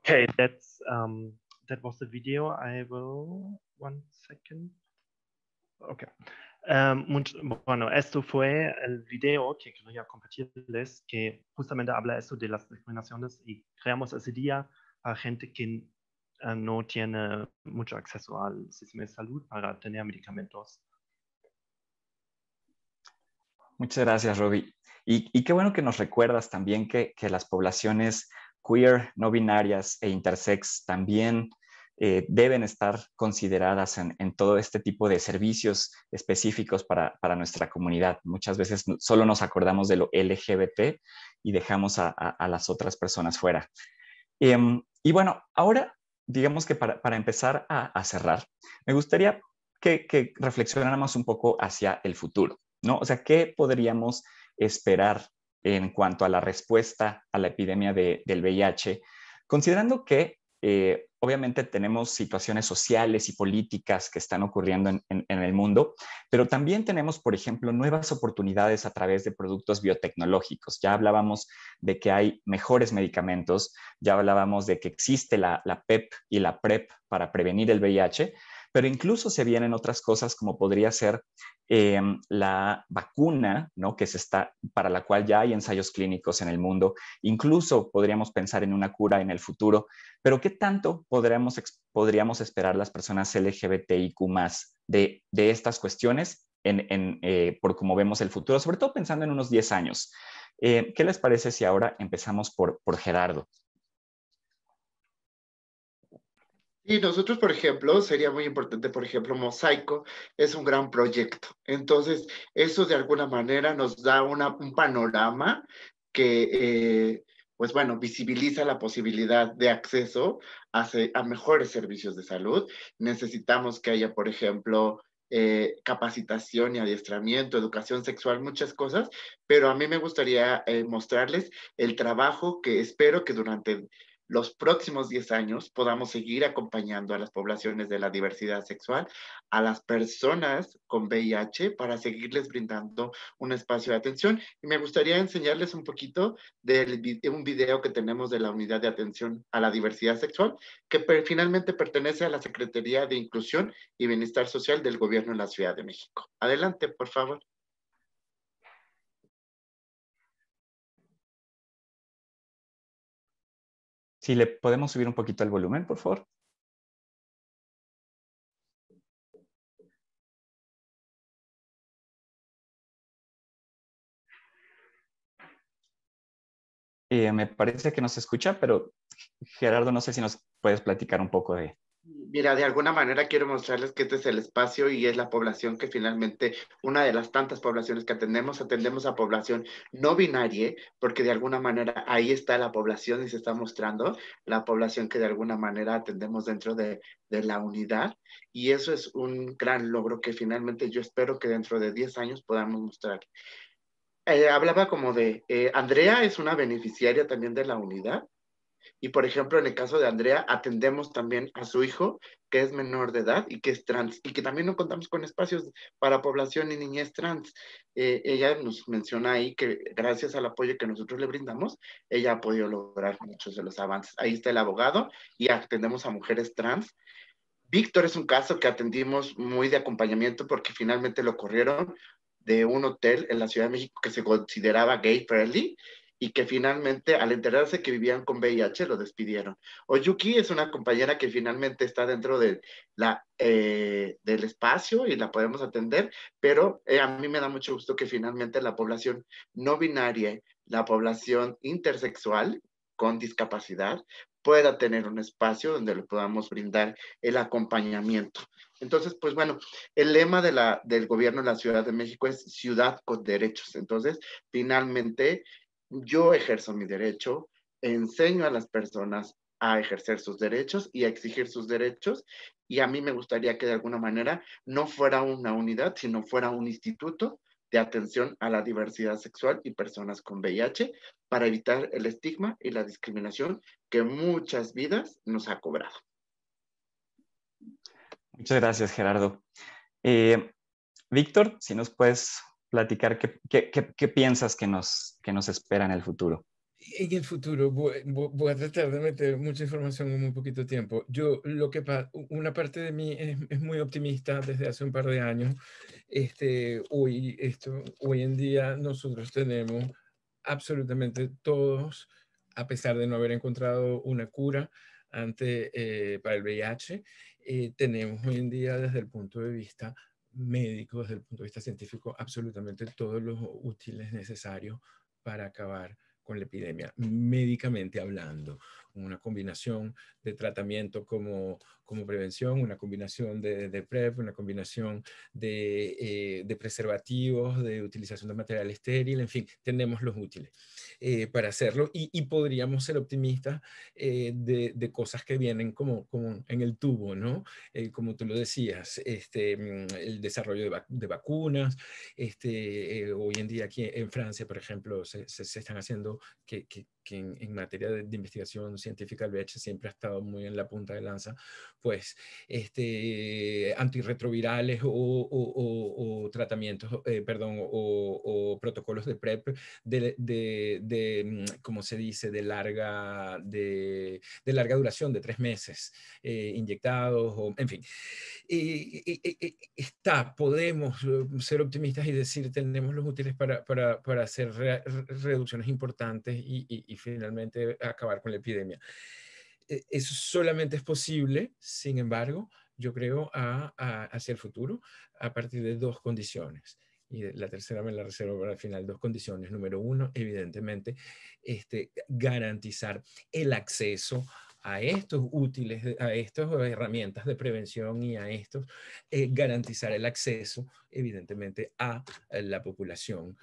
Okay, that's um, that was the video. I will one second. Okay. Ähm, bueno, esto fue el video que quería compartirles, que justamente habla eso de las discriminaciones y creamos ese día para gente que ah, no tiene mucho acceso al sistema de salud para tener medicamentos. Muchas gracias, Roby. Y, y qué bueno que nos recuerdas también que, que las poblaciones queer, no binarias e intersex también eh, deben estar consideradas en, todo este tipo de servicios específicos para, nuestra comunidad. Muchas veces solo nos acordamos de lo LGBT y dejamos a, las otras personas fuera. Em, y bueno, ahora digamos que para, empezar a, cerrar, me gustaría que, que, reflexionáramos un poco hacia el futuro, ¿no? O sea, ¿qué podríamos esperar en cuanto a la respuesta a la epidemia del VIH, considerando que eh, obviamente tenemos situaciones sociales y políticas que están ocurriendo en, el mundo, pero también tenemos, por ejemplo, nuevas oportunidades a través de productos biotecnológicos. Ya hablábamos de que hay mejores medicamentos, ya hablábamos de que existe la PEP e y la PrEP e para prevenir el VIH, pero incluso se vienen otras cosas como podría ser eh, la vacuna, Que se está, para la cual ya hay ensayos clínicos en el mundo. Incluso podríamos pensar en una cura en el futuro, pero ¿qué tanto podríamos esperar las personas LGBTIQ más de, estas cuestiones eh, por cómo vemos el futuro, sobre todo pensando en unos 10 años? Eh, ¿Qué les parece si ahora empezamos por, por Gerardo? Y nosotros, por ejemplo, sería muy importante, por ejemplo, Mosaico es un gran proyecto. Entonces, eso de alguna manera nos da un panorama que, eh, pues bueno, visibiliza la posibilidad de acceso a, mejores servicios de salud. Necesitamos que haya, por ejemplo, eh, capacitación y adiestramiento, educación sexual, muchas cosas, pero a mí me gustaría eh, mostrarles el trabajo que espero que durante los próximos 10 años podamos seguir acompañando a las poblaciones de la diversidad sexual, a las personas con VIH, para seguirles brindando un espacio de atención. Y me gustaría enseñarles un poquito de un video que tenemos de la Unidad de Atención a la Diversidad Sexual, que finalmente pertenece a la Secretaría de Inclusión y Bienestar Social del Gobierno de la Ciudad de México. Adelante, por favor. Si le podemos subir un poquito el volumen, por favor. Eh, me parece que nos escucha, pero Gerardo, no sé si nos puedes platicar un poco de, Mira, de alguna manera quiero mostrarles que este es el espacio y es la población que finalmente, una de las tantas poblaciones que atendemos, atendemos a población no binaria, porque de alguna manera ahí está la población y se está mostrando la población que de alguna manera atendemos dentro de, la unidad. Y eso es un gran logro que finalmente yo espero que dentro de 10 años podamos mostrar. Eh, hablaba como de, eh, Andrea es una beneficiaria también de la unidad y por ejemplo, en el caso de Andrea, atendemos también a su hijo, que es menor de edad y que es trans, y que también no contamos con espacios para población y niñez trans. Eh, ella nos menciona ahí que gracias al apoyo que nosotros le brindamos, ella ha podido lograr muchos de los avances. Ahí está el abogado y atendemos a mujeres trans. Víctor es un caso que atendimos muy de acompañamiento porque finalmente lo corrieron de un hotel en la Ciudad de México que se consideraba gay friendly y que finalmente al enterarse que vivían con VIH lo despidieron. Oyuki es una compañera que finalmente está dentro de la, eh, del espacio y la podemos atender, pero eh, a mí me da mucho gusto que finalmente la población no binaria, la población intersexual con discapacidad pueda tener un espacio donde le podamos brindar el acompañamiento. Entonces, pues bueno, el lema de la, del gobierno de la Ciudad de México es ciudad con derechos. Entonces, finalmente yo ejerzo mi derecho, enseño a las personas a ejercer sus derechos y a exigir sus derechos. Y a mí me gustaría que de alguna manera no fuera una unidad, sino fuera un instituto de atención a la diversidad sexual y personas con VIH para evitar el estigma y la discriminación que muchas vidas nos ha cobrado. Muchas gracias, Gerardo. Eh, Víctor, si nos puedes platicar qué, piensas que nos, que nos espera en el futuro. En el futuro voy, a tratar de meter mucha información en muy poquito tiempo. Yo lo que una parte de mí es, muy optimista desde hace un par de años. Este, hoy esto hoy en día nosotros tenemos absolutamente todos, a pesar de no haber encontrado una cura ante eh, para el VIH, eh, tenemos hoy en día desde el punto de vista médicos desde el punto de vista científico, absolutamente todos los útiles necesarios para acabar con la epidemia, médicamente hablando, una combinación de tratamiento como, como prevención, una combinación de, de PrEP, una combinación de, eh, de, preservativos, de utilización de material estéril, en fin, tenemos los útiles eh, para hacerlo y, y, podríamos ser optimistas eh, de, de, cosas que vienen como, como en el tubo, ¿no? como tú lo decías, este, mm, el desarrollo de, vacunas, este, hoy en día aquí en Francia, por ejemplo, se, se, están haciendo que, que, en, materia de, investigación científica el VIH siempre ha estado muy en la punta de lanza pues, este, antirretrovirales o, tratamientos, eh, perdón, o, protocolos de PrEP de, de, mm, ¿cómo se dice?, de larga, de, larga duración, de tres meses, eh, inyectados, o, en fin. Y, está, podemos mm, ser optimistas y decir, tenemos los útiles para, para, para hacer reducciones importantes y, finalmente acabar con la epidemia. E, eso solamente es posible, sin embargo, yo creo, hacia el futuro a partir de dos condiciones. Y la tercera me la reservo para el final, dos condiciones. Número uno, evidentemente, este, garantizar el acceso a estos útiles, eh, a estas herramientas de prevención y a estos, eh, garantizar el acceso, evidentemente, a eh, la población,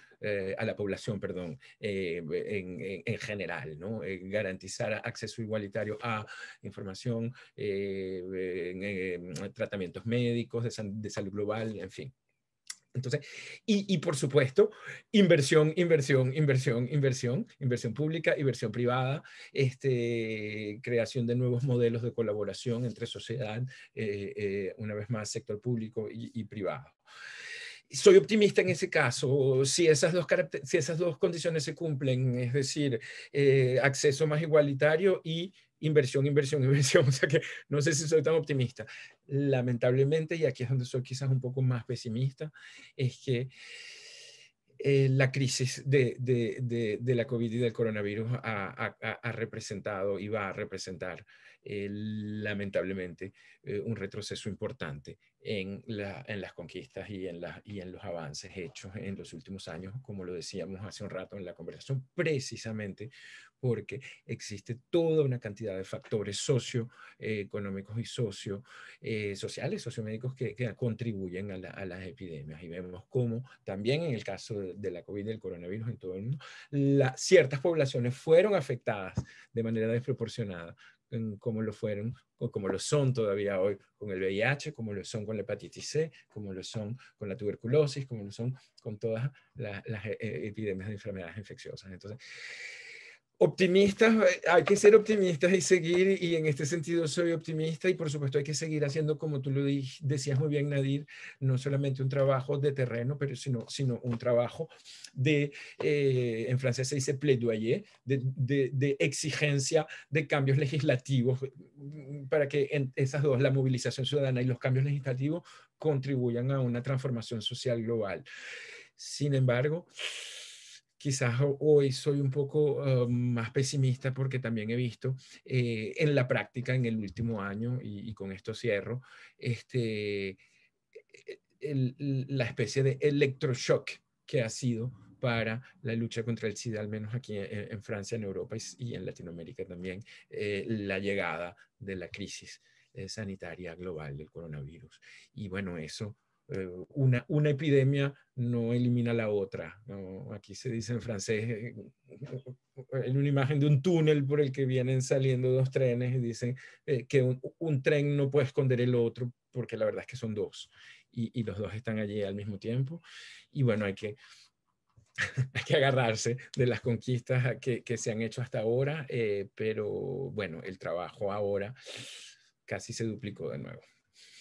a la población, perdón, en, general, ¿no? garantizar acceso igualitario a información, tratamientos médicos, de, de salud global, en fin. Entonces, y, por supuesto, inversión, inversión, inversión, inversión, inversión pública, inversión privada, este, creación de nuevos modelos de colaboración entre sociedad, eh, eh, una vez más, sector público y, privado soy optimista en ese caso. Si esas dos, si esas dos condiciones se cumplen, es decir, eh, acceso más igualitario y inversión, inversión, [LAUGHS] inversión. O sea que no sé si soy tan optimista. Lamentablemente, y aquí es donde soy quizás un poco más pesimista, es que eh, la crisis de, la COVID y del coronavirus ha representado y va a representar eh, lamentablemente, eh, un retroceso importante en, en las conquistas y en, y en los avances hechos en los últimos años, como lo decíamos hace un rato en la conversación, precisamente porque existe toda una cantidad de factores socioeconómicos eh, y socio, sociales, sociomédicos que, que contribuyen a, las epidemias. Y vemos cómo también en el caso de, la COVID, del coronavirus en todo el mundo, ciertas poblaciones fueron afectadas de manera desproporcionada en, como lo fueron o como lo son todavía hoy con el VIH, como lo son con la hepatitis C, como lo son con la tuberculosis, como lo son con todas las, las eh, eh, epidemias de enfermedades infecciosas. Entonces, optimistas, eh, hay que ser optimistas y seguir, y en este sentido soy optimista y por supuesto hay que seguir haciendo, como tú lo decías muy bien, Nadir, no solamente un trabajo de terreno, pero sino, un trabajo de, eh, en francés se dice plaidoyer, de, exigencia de cambios legislativos mm, para que en esas dos, la movilización ciudadana y los cambios legislativos, contribuyan a una transformación social global. Sin embargo, quizás hoy soy un poco eh, más pesimista porque también he visto eh, en la práctica en el último año, y, con esto cierro, este, e-, la especie de electroshock que ha sido para la lucha contra el SIDA, al menos aquí e-, e-, en, Francia, en Europa y, en Latinoamérica también, eh, la llegada de la crisis sanitaria global del coronavirus. Y bueno, eso eh, una, una epidemia no elimina la otra. Aquí se dice en francés, en eh, una imagen de un túnel por el que vienen saliendo dos trenes y dicen eh, que un, tren no puede esconder el otro porque la verdad es que son dos y, los dos están allí al mismo tiempo. Y bueno, hay que, [LAUGHS] hay que agarrarse de las conquistas que, se han hecho hasta ahora, pero bueno, el trabajo ahora casi se duplicó de nuevo.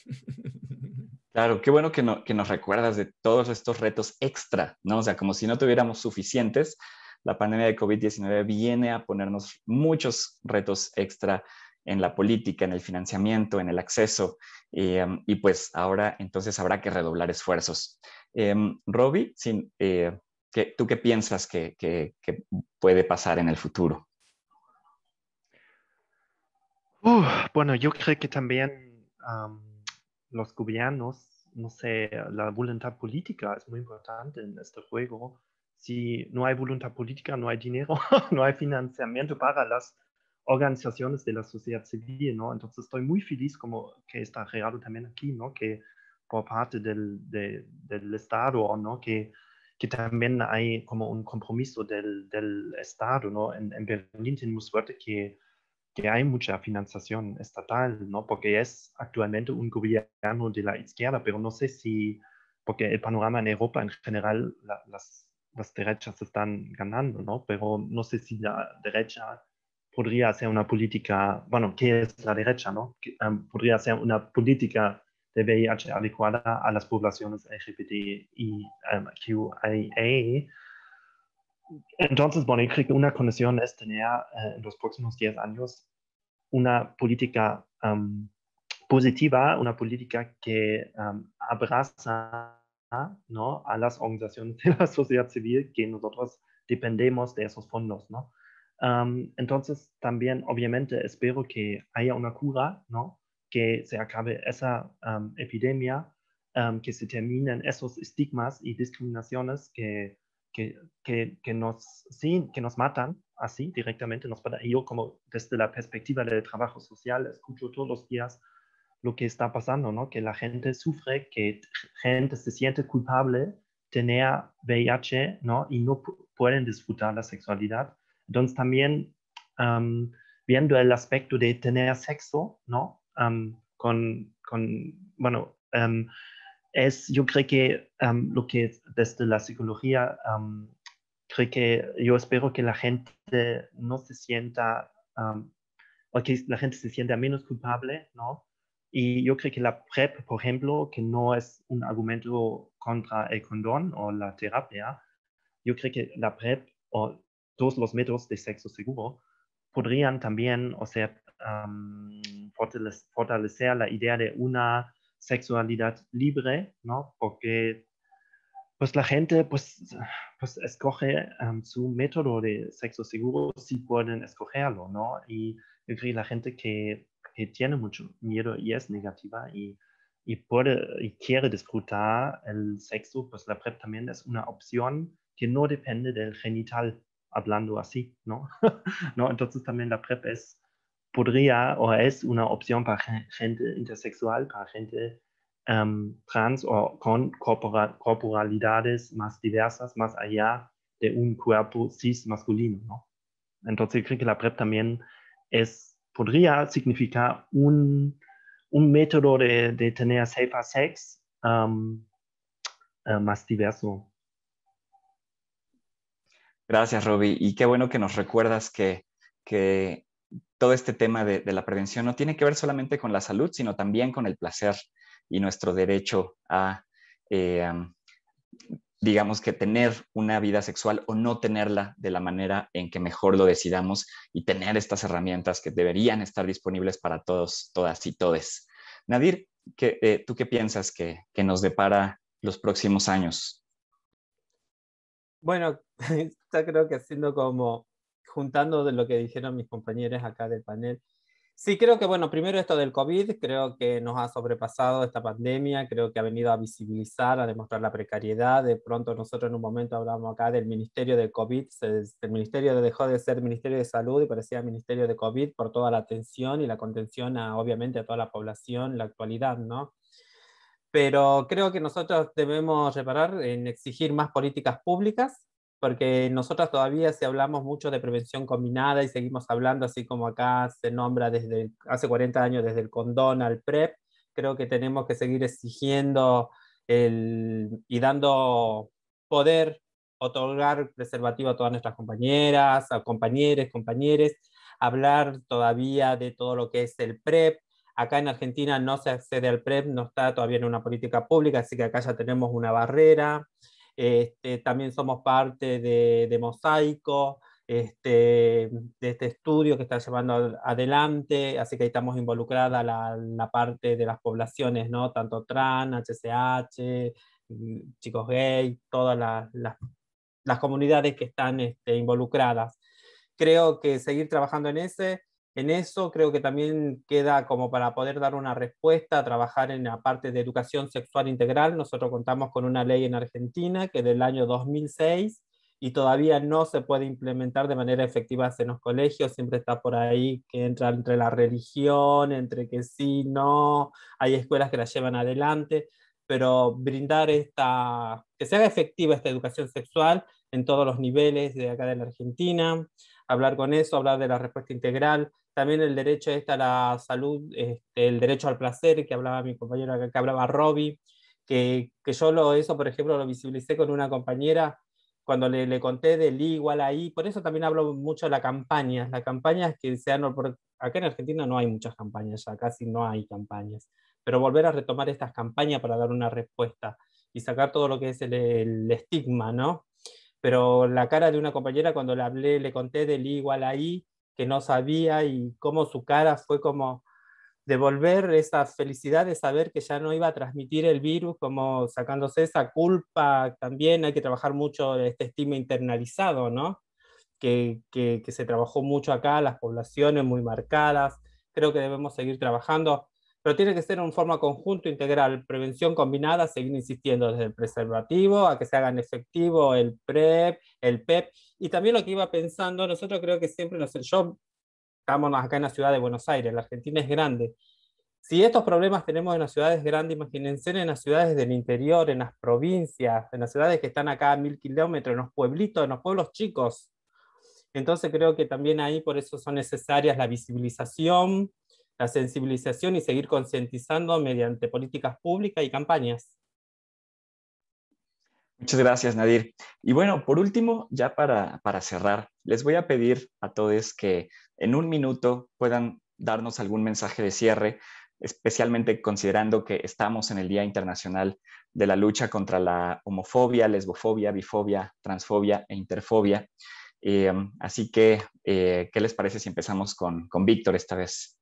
[LAUGHS] Claro, qué bueno que, nos recuerdas de todos estos retos extra, ¿no? O sea, como si no tuviéramos suficientes, la pandemia de COVID-19 viene a ponernos muchos retos extra en la política, en el financiamiento, en el acceso, em, y pues ahora entonces habrá que redoblar esfuerzos. Em, Robbie, sin, eh, ¿tú qué piensas que, puede pasar en el futuro? bueno, yo creo que también los gobiernos, no sé, la voluntad política es muy importante en este juego. Si no hay voluntad política, no hay dinero, [LAUGHS] no hay financiamiento para las organizaciones de la sociedad civil, ¿no? Entonces estoy muy feliz como que está Gerardo también aquí, ¿no? Que por parte del, del Estado, ¿no? Que, que también hay como un compromiso del, del Estado, ¿no? En, en Berlín tenemos suerte que que hay mucha financiación estatal, ¿no? Porque es actualmente un gobierno de la izquierda, pero no sé si, porque el panorama en Europa en general, las, las, derechas están ganando, Pero no sé si la derecha podría hacer una política, bueno, ¿qué es la derecha, no? Em, podría hacer una política de VIH adecuada a las poblaciones LGBTIQIA, entonces, bueno, yo creo que una condición es tener eh, en los próximos 10 años una política positiva, una política que abraza ¿no? a las organizaciones de la sociedad civil que nosotros dependemos de esos fondos. ¿no? entonces, también obviamente espero que haya una cura, ¿no? que se acabe esa epidemia, que se terminen esos estigmas y discriminaciones que que, que, que, nos, sí, que nos matan así directamente. Nos, yo como desde la perspectiva del trabajo social escucho todos los días lo que está pasando, ¿no? que la gente sufre, que gente se siente culpable tener VIH ¿no? y no pueden disfrutar la sexualidad. Entonces también viendo el aspecto de tener sexo ¿no? con, con, bueno, em, es, yo creo que lo que desde la psicología, creo que yo espero que la gente no se sienta, o que la gente se sienta menos culpable, ¿no? Y yo creo que la PrEP, por ejemplo, que no es un argumento contra el condón o la terapia, yo creo que la PrEP o todos los métodos de sexo seguro podrían también, o sea, fortalecer la idea de una sexualidad libre, ¿no? Porque pues la gente pues, pues escoge um, su método de sexo seguro si pueden escogerlo, ¿no? Y creo que la gente que, tiene mucho miedo y es negativa y, puede, y quiere disfrutar el sexo, pues la PrEP también es una opción que no depende del genital, hablando así, ¿no? [LAUGHS] ¿no? Entonces también la PrEP es podría o es una opción para gente intersexual, para gente em, trans o con corporalidades más diversas, más allá de un cuerpo cis masculino. ¿no? Entonces creo que la PrEP también es, podría significar un, un método de, tener safer sex em, eh, más diverso. Gracias, Roby. Y qué bueno que nos recuerdas que, que todo este tema de, la prevención no tiene que ver solamente con la salud, sino también con el placer y nuestro derecho a, eh, digamos que tener una vida sexual o no tenerla de la manera en que mejor lo decidamos y tener estas herramientas que deberían estar disponibles para todos, todas y todes. Nadir, eh, ¿tú qué piensas que, que nos depara los próximos años? Bueno, está [LAUGHS] creo que haciendo como juntando de lo que dijeron mis compañeros acá del panel. Sí, creo que, bueno, primero esto del COVID, creo que nos ha sobrepasado esta pandemia, creo que ha venido a visibilizar, a demostrar la precariedad. De pronto nosotros en un momento hablamos acá del Ministerio del COVID, el Ministerio dejó de ser Ministerio de Salud y parecía Ministerio de COVID por toda la atención y la contención, a, obviamente, a toda la población, la actualidad, ¿no? Pero creo que nosotros debemos reparar en exigir más políticas públicas porque nosotras todavía si hablamos mucho de prevención combinada y seguimos hablando así como acá se nombra desde hace 40 años desde el condón al PrEP, creo que tenemos que seguir exigiendo el, y dando poder, otorgar preservativo a todas nuestras compañeras, a compañeros, compañeres, hablar todavía de todo lo que es el PrEP. Acá en Argentina no se accede al PrEP, no está todavía en una política pública, así que acá ya tenemos una barrera. Este, también somos parte de, Mosaico, este, de este estudio que está llevando adelante, así que ahí estamos involucradas la, parte de las poblaciones, ¿no? Tanto TRAN, HCH, mm, chicos gay, todas las, comunidades que están este, involucradas. Creo que seguir trabajando en ese, en eso creo que también queda como para poder dar una respuesta, trabajar en la parte de educación sexual integral. Nosotros contamos con una ley en Argentina que del año 2006 y todavía no se puede implementar de manera efectiva en los colegios, siempre está por ahí que entra entre la religión, entre que sí, no, hay escuelas que la llevan adelante, pero brindar esta, que se haga efectiva esta educación sexual en todos los niveles de acá de la Argentina, hablar con eso, hablar de la respuesta integral, también el derecho este a la salud, este, el derecho al placer, que hablaba mi compañera, que hablaba Robbie, que, que, yo eso, por ejemplo, lo visibilicé con una compañera cuando le, le conté del igual ahí, Por eso también hablo mucho de la campaña. Las campañas que se han... Acá en Argentina no hay muchas campañas, ya casi no hay campañas. Pero volver a retomar estas campañas para dar una respuesta y sacar todo lo que es el, estigma, ¿no? Pero la cara de una compañera cuando le hablé, le conté del igual ahí que no sabía y cómo su cara fue como devolver esa felicidad de saber que ya no iba a transmitir el virus, como sacándose esa culpa, también hay que trabajar mucho este estigma internalizado, ¿no? Que, se trabajó mucho acá, las poblaciones muy marcadas, creo que debemos seguir trabajando, pero tiene que ser en forma conjunto, integral, prevención combinada, seguir insistiendo desde el preservativo, a que se hagan efectivo el PrEP, el PEP, e y también lo que iba pensando, nosotros creo que siempre, nos, yo estamos acá en la ciudad de Buenos Aires, la Argentina es grande. Si estos problemas tenemos en las ciudades grandes, imagínense en las ciudades del interior, en las provincias, en las ciudades que están acá a mil kilómetros, en los pueblitos, en los pueblos chicos. Entonces creo que también ahí por eso son necesarias la visibilización, la sensibilización y seguir concientizando mediante políticas públicas y campañas. Muchas gracias, Nadir. Y bueno, por último, ya para, cerrar, les voy a pedir a todos que en un minuto puedan darnos algún mensaje de cierre, especialmente considerando que estamos en el Día Internacional de la Lucha contra la Homofobia, Lesbofobia, Bifobia, Transfobia e Interfobia. Eh, así que, eh, ¿qué les parece si empezamos con, Víctor esta vez?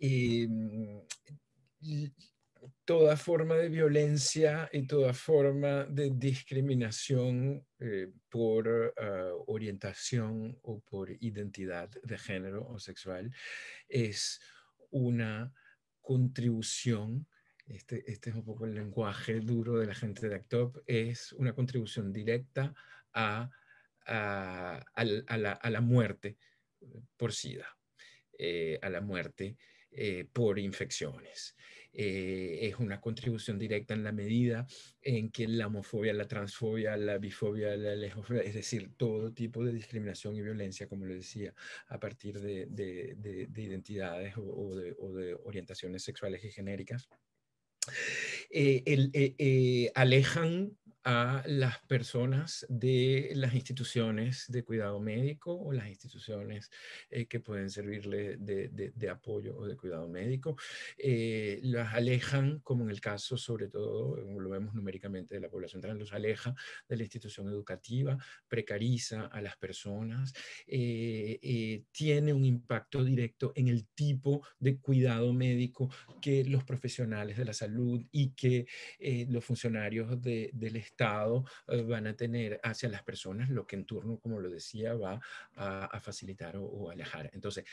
Eh, toda forma de violencia y toda forma de discriminación eh, por ah, orientación o por identidad de género o sexual es una contribución, este, este es un poco el lenguaje duro de la gente de ACTOP, es una contribución directa a, la, muerte por SIDA, eh, a la muerte eh, por infecciones. Eh, es una contribución directa en la medida en que la homofobia, la transfobia, la bifobia, la lesofobia, es decir, todo tipo de discriminación y violencia, como les decía, a partir de, identidades o, de orientaciones sexuales y genéricas. Eh, eh, alejan a las personas de las instituciones de cuidado médico o las instituciones eh, que pueden servirle de, de, apoyo o de cuidado médico. Eh, las alejan, como en el caso, sobre todo, lo vemos numéricamente de la población trans, los aleja de la institución educativa, precariza a las personas, eh, tiene un impacto directo en el tipo de cuidado médico que los profesionales de la salud y que los funcionarios de, del Estado Estado eh, van a tener hacia las personas, lo que en turno, como lo decía, va a, facilitar o, alejar. Entonces,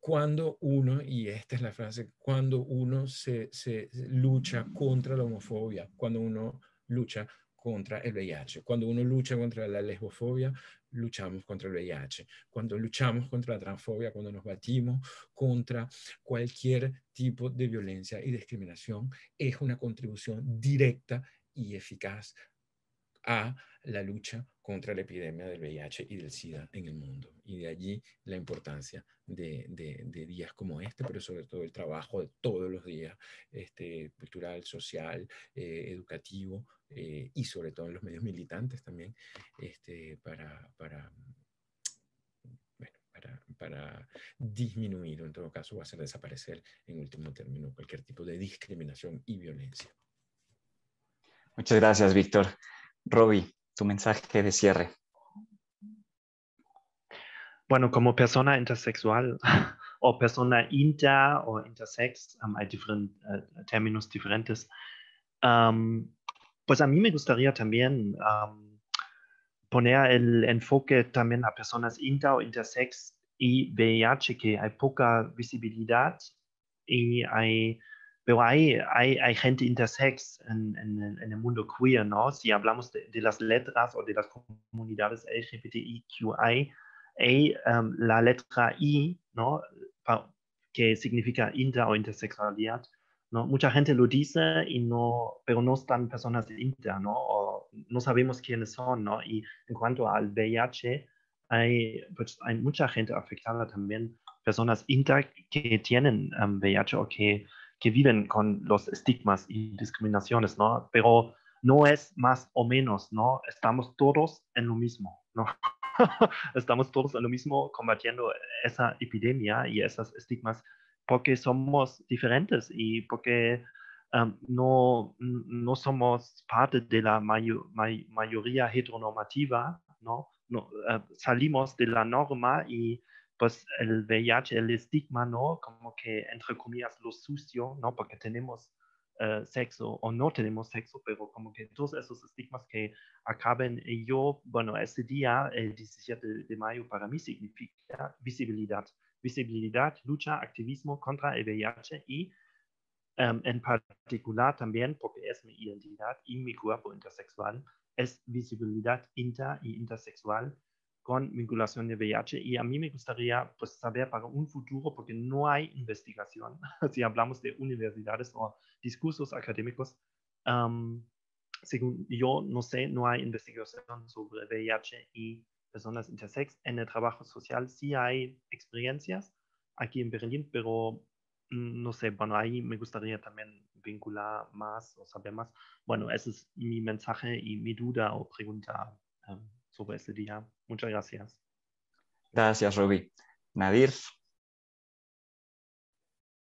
cuando uno, y esta es la frase, cuando uno se, se, lucha contra la homofobia, cuando uno lucha contra el VIH, cuando uno lucha contra la lesbofobia, luchamos contra el VIH, cuando luchamos contra la transfobia, cuando nos batimos contra cualquier tipo de violencia y discriminación, es una contribución directa y eficaz a la lucha contra la epidemia del VIH y del SIDA en el mundo. Y de allí la importancia de, días como este, pero sobre todo el trabajo de todos los días, este, cultural, social, eh, educativo eh, y sobre todo en los medios militantes también, este, para, para, disminuir, o en todo caso, va hacer desaparecer en último término cualquier tipo de discriminación y violencia. Muchas gracias, Víctor. Roby, tu mensaje de cierre. Bueno, como persona intersexual [LAUGHS] o persona inter o intersex, hay diferentes términos diferentes, pues a mí me gustaría también ähm, poner el enfoque también a personas inter o intersex y VIH, que hay poca visibilidad y hay pero hay, hay, gente intersex en, el mundo queer, ¿no? Si hablamos de, las letras o de las comunidades LGBTIQI, hay, eh, em, la letra I, ¿no? que significa inter o intersexualidad, ¿no? Mucha gente lo dice, y no, pero no están personas inter, ¿no? O no sabemos quiénes son, ¿no? Y en cuanto al VIH, hay, pues, hay mucha gente afectada también, personas inter que tienen em, VIH o que que viven con los estigmas y discriminaciones, ¿no? Pero no es más o menos, ¿no? Estamos todos en lo mismo, ¿no? [LAUGHS] Estamos todos en lo mismo combatiendo esa epidemia y esos estigmas porque somos diferentes y porque um, no, no somos parte de la mayoría heteronormativa, ¿no? Uh, salimos de la norma y pues el VIH, el estigma, ¿no? Como que, entre comillas, lo sucio, ¿no? Porque tenemos eh, sexo o no tenemos sexo, pero como que todos esos estigmas que acaben, yo, bueno, ese día, el 17 de mayo, para mí significa visibilidad, visibilidad, lucha, activismo contra el VIH y em, en particular también, porque es mi identidad y mi cuerpo intersexual, es visibilidad inter y intersexual con vinculación de VIH y a mí me gustaría pues, saber para un futuro, porque no hay investigación, [LAUGHS] si hablamos de universidades o discursos académicos, según yo no sé, no hay investigación sobre VIH y personas intersex. En el trabajo social sí hay experiencias aquí en Berlín, pero mm, no sé, bueno, ahí me gustaría también vincular más o saber más. Bueno, ese es mi mensaje y mi duda o pregunta sobre ese día. Muchas gracias. Gracias, Rubí. Nadir.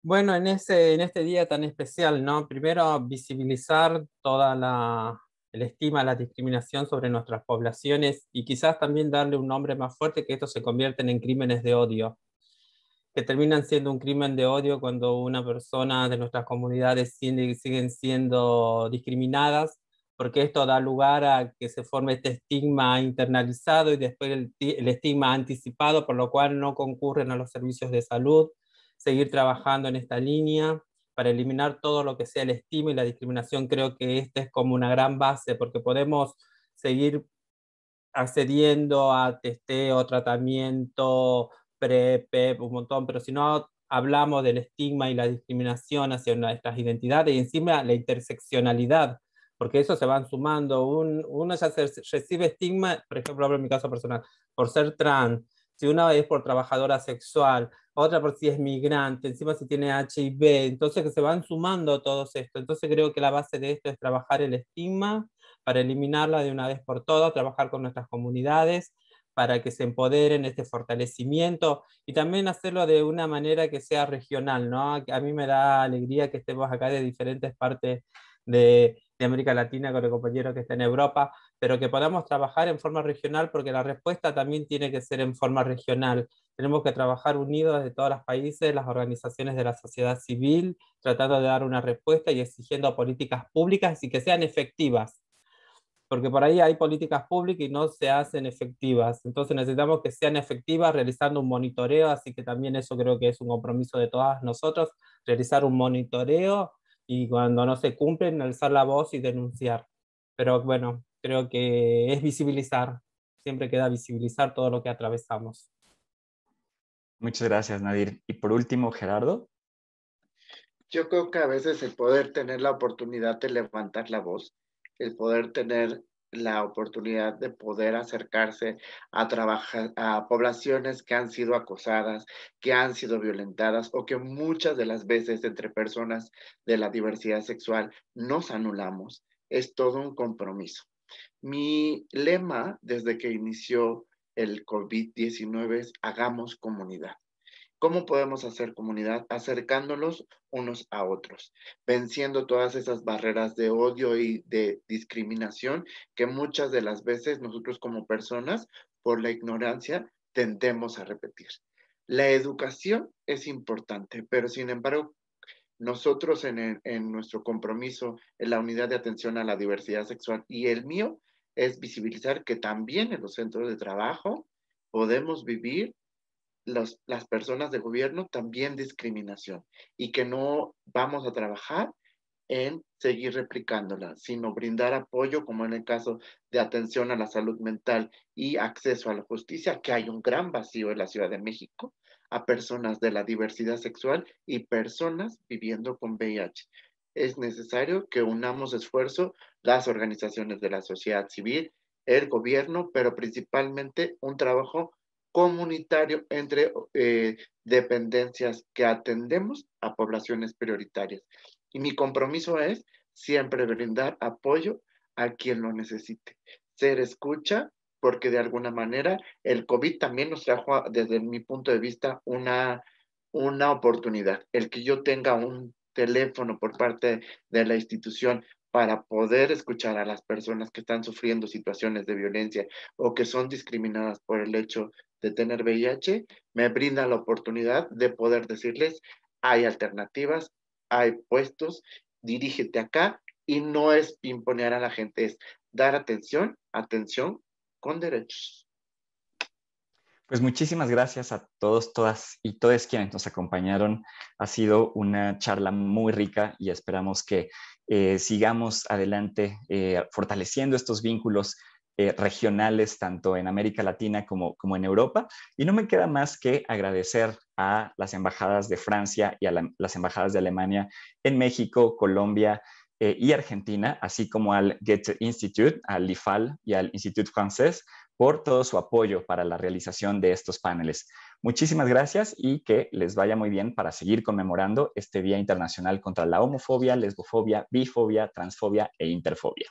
Bueno, este, en, este día tan especial, ¿no? Primero, visibilizar toda la, estima, la discriminación sobre nuestras poblaciones y quizás también darle un nombre más fuerte que esto se convierte en crímenes de odio, que terminan siendo un crimen de odio cuando una persona de nuestras comunidades siguen siendo discriminadas porque esto da lugar a que se forme este estigma internalizado y después el, estigma anticipado, por lo cual no concurren a los servicios de salud. Seguir trabajando en esta línea para eliminar todo lo que sea el estigma y la discriminación, creo que esta es como una gran base, porque podemos seguir accediendo a testeo, tratamiento, PrEP, un montón, pero si no hablamos del estigma y la discriminación hacia nuestras identidades y encima la interseccionalidad porque eso se van sumando. Un, uno ya recibe estigma, por ejemplo, hablo en mi caso personal, por ser trans, si una es por trabajadora sexual, otra por si es migrante, encima si tiene HIV, entonces que se van sumando todos esto. Entonces creo que la base de esto es trabajar el estigma para eliminarla de una vez por todas, trabajar con nuestras comunidades para que se empoderen este fortalecimiento y también hacerlo de una manera que sea regional, ¿no? A mí me da alegría que estemos acá de diferentes partes de, América Latina con el compañero que está en Europa, pero que podamos trabajar en forma regional porque la respuesta también tiene que ser en forma regional. Tenemos que trabajar unidos de todos los países, las organizaciones de la sociedad civil, tratando de dar una respuesta y exigiendo políticas públicas y que sean efectivas porque por ahí hay políticas públicas y no se hacen efectivas. Entonces necesitamos que sean efectivas realizando un monitoreo, así que también eso creo que es un compromiso de todas nosotros, realizar un monitoreo y cuando no se cumplen, alzar la voz y denunciar. Pero bueno, creo que es visibilizar, siempre queda visibilizar todo lo que atravesamos. Muchas gracias, Nadir. Y por último, Gerardo. Yo creo que a veces el poder tener la oportunidad de levantar la voz, el poder tener la oportunidad de poder acercarse a trabajar a poblaciones que han sido acosadas, que han sido violentadas o que muchas de las veces entre personas de la diversidad sexual nos anulamos. Es todo un compromiso. Mi lema desde que inició el COVID-19 es hagamos comunidad. ¿Cómo podemos hacer comunidad? acercándonos unos a otros, venciendo todas esas barreras de odio y de discriminación que muchas de las veces nosotros como personas, por la ignorancia, tendemos a repetir. La educación es importante, pero sin embargo, nosotros en, en nuestro compromiso en la unidad de atención a la diversidad sexual y el mío es visibilizar que también en los centros de trabajo podemos vivir las personas de gobierno también discriminación y que no vamos a trabajar en seguir replicándola, sino brindar apoyo, como en el caso de atención a la salud mental y acceso a la justicia, que hay un gran vacío en la Ciudad de México, a personas de la diversidad sexual y personas viviendo con VIH. Es necesario que unamos esfuerzo las organizaciones de la sociedad civil, el gobierno, pero principalmente un trabajo comunitario entre eh, dependencias que atendemos a poblaciones prioritarias. Y mi compromiso es siempre brindar apoyo a quien lo necesite, ser escucha, porque de alguna manera el COVID también nos trajo, desde mi punto de vista, una, una oportunidad. El que yo tenga un teléfono por parte de la institución para poder escuchar a las personas que están sufriendo situaciones de violencia o que son discriminadas por el hecho de tener VIH, me brinda la oportunidad de poder decirles, hay alternativas, hay puestos, dirígete acá y no es imponer a la gente, es dar atención, atención con derechos. Pues muchísimas gracias a todos, todas y todos quienes nos acompañaron. Ha sido una charla muy rica y esperamos que eh, sigamos adelante eh, fortaleciendo estos vínculos eh, regionales, tanto en América Latina como, en Europa. Y no me queda más que agradecer a las embajadas de Francia y a las embajadas de Alemania en México, Colombia y Argentina, así como al Goethe Institute, al IFAL y al Institut Francés por todo su apoyo para la realización de estos paneles. Muchísimas gracias y que les vaya muy bien para seguir conmemorando este Día Internacional contra la Homofobia, Lesbofobia, Bifobia, Transfobia e Interfobia.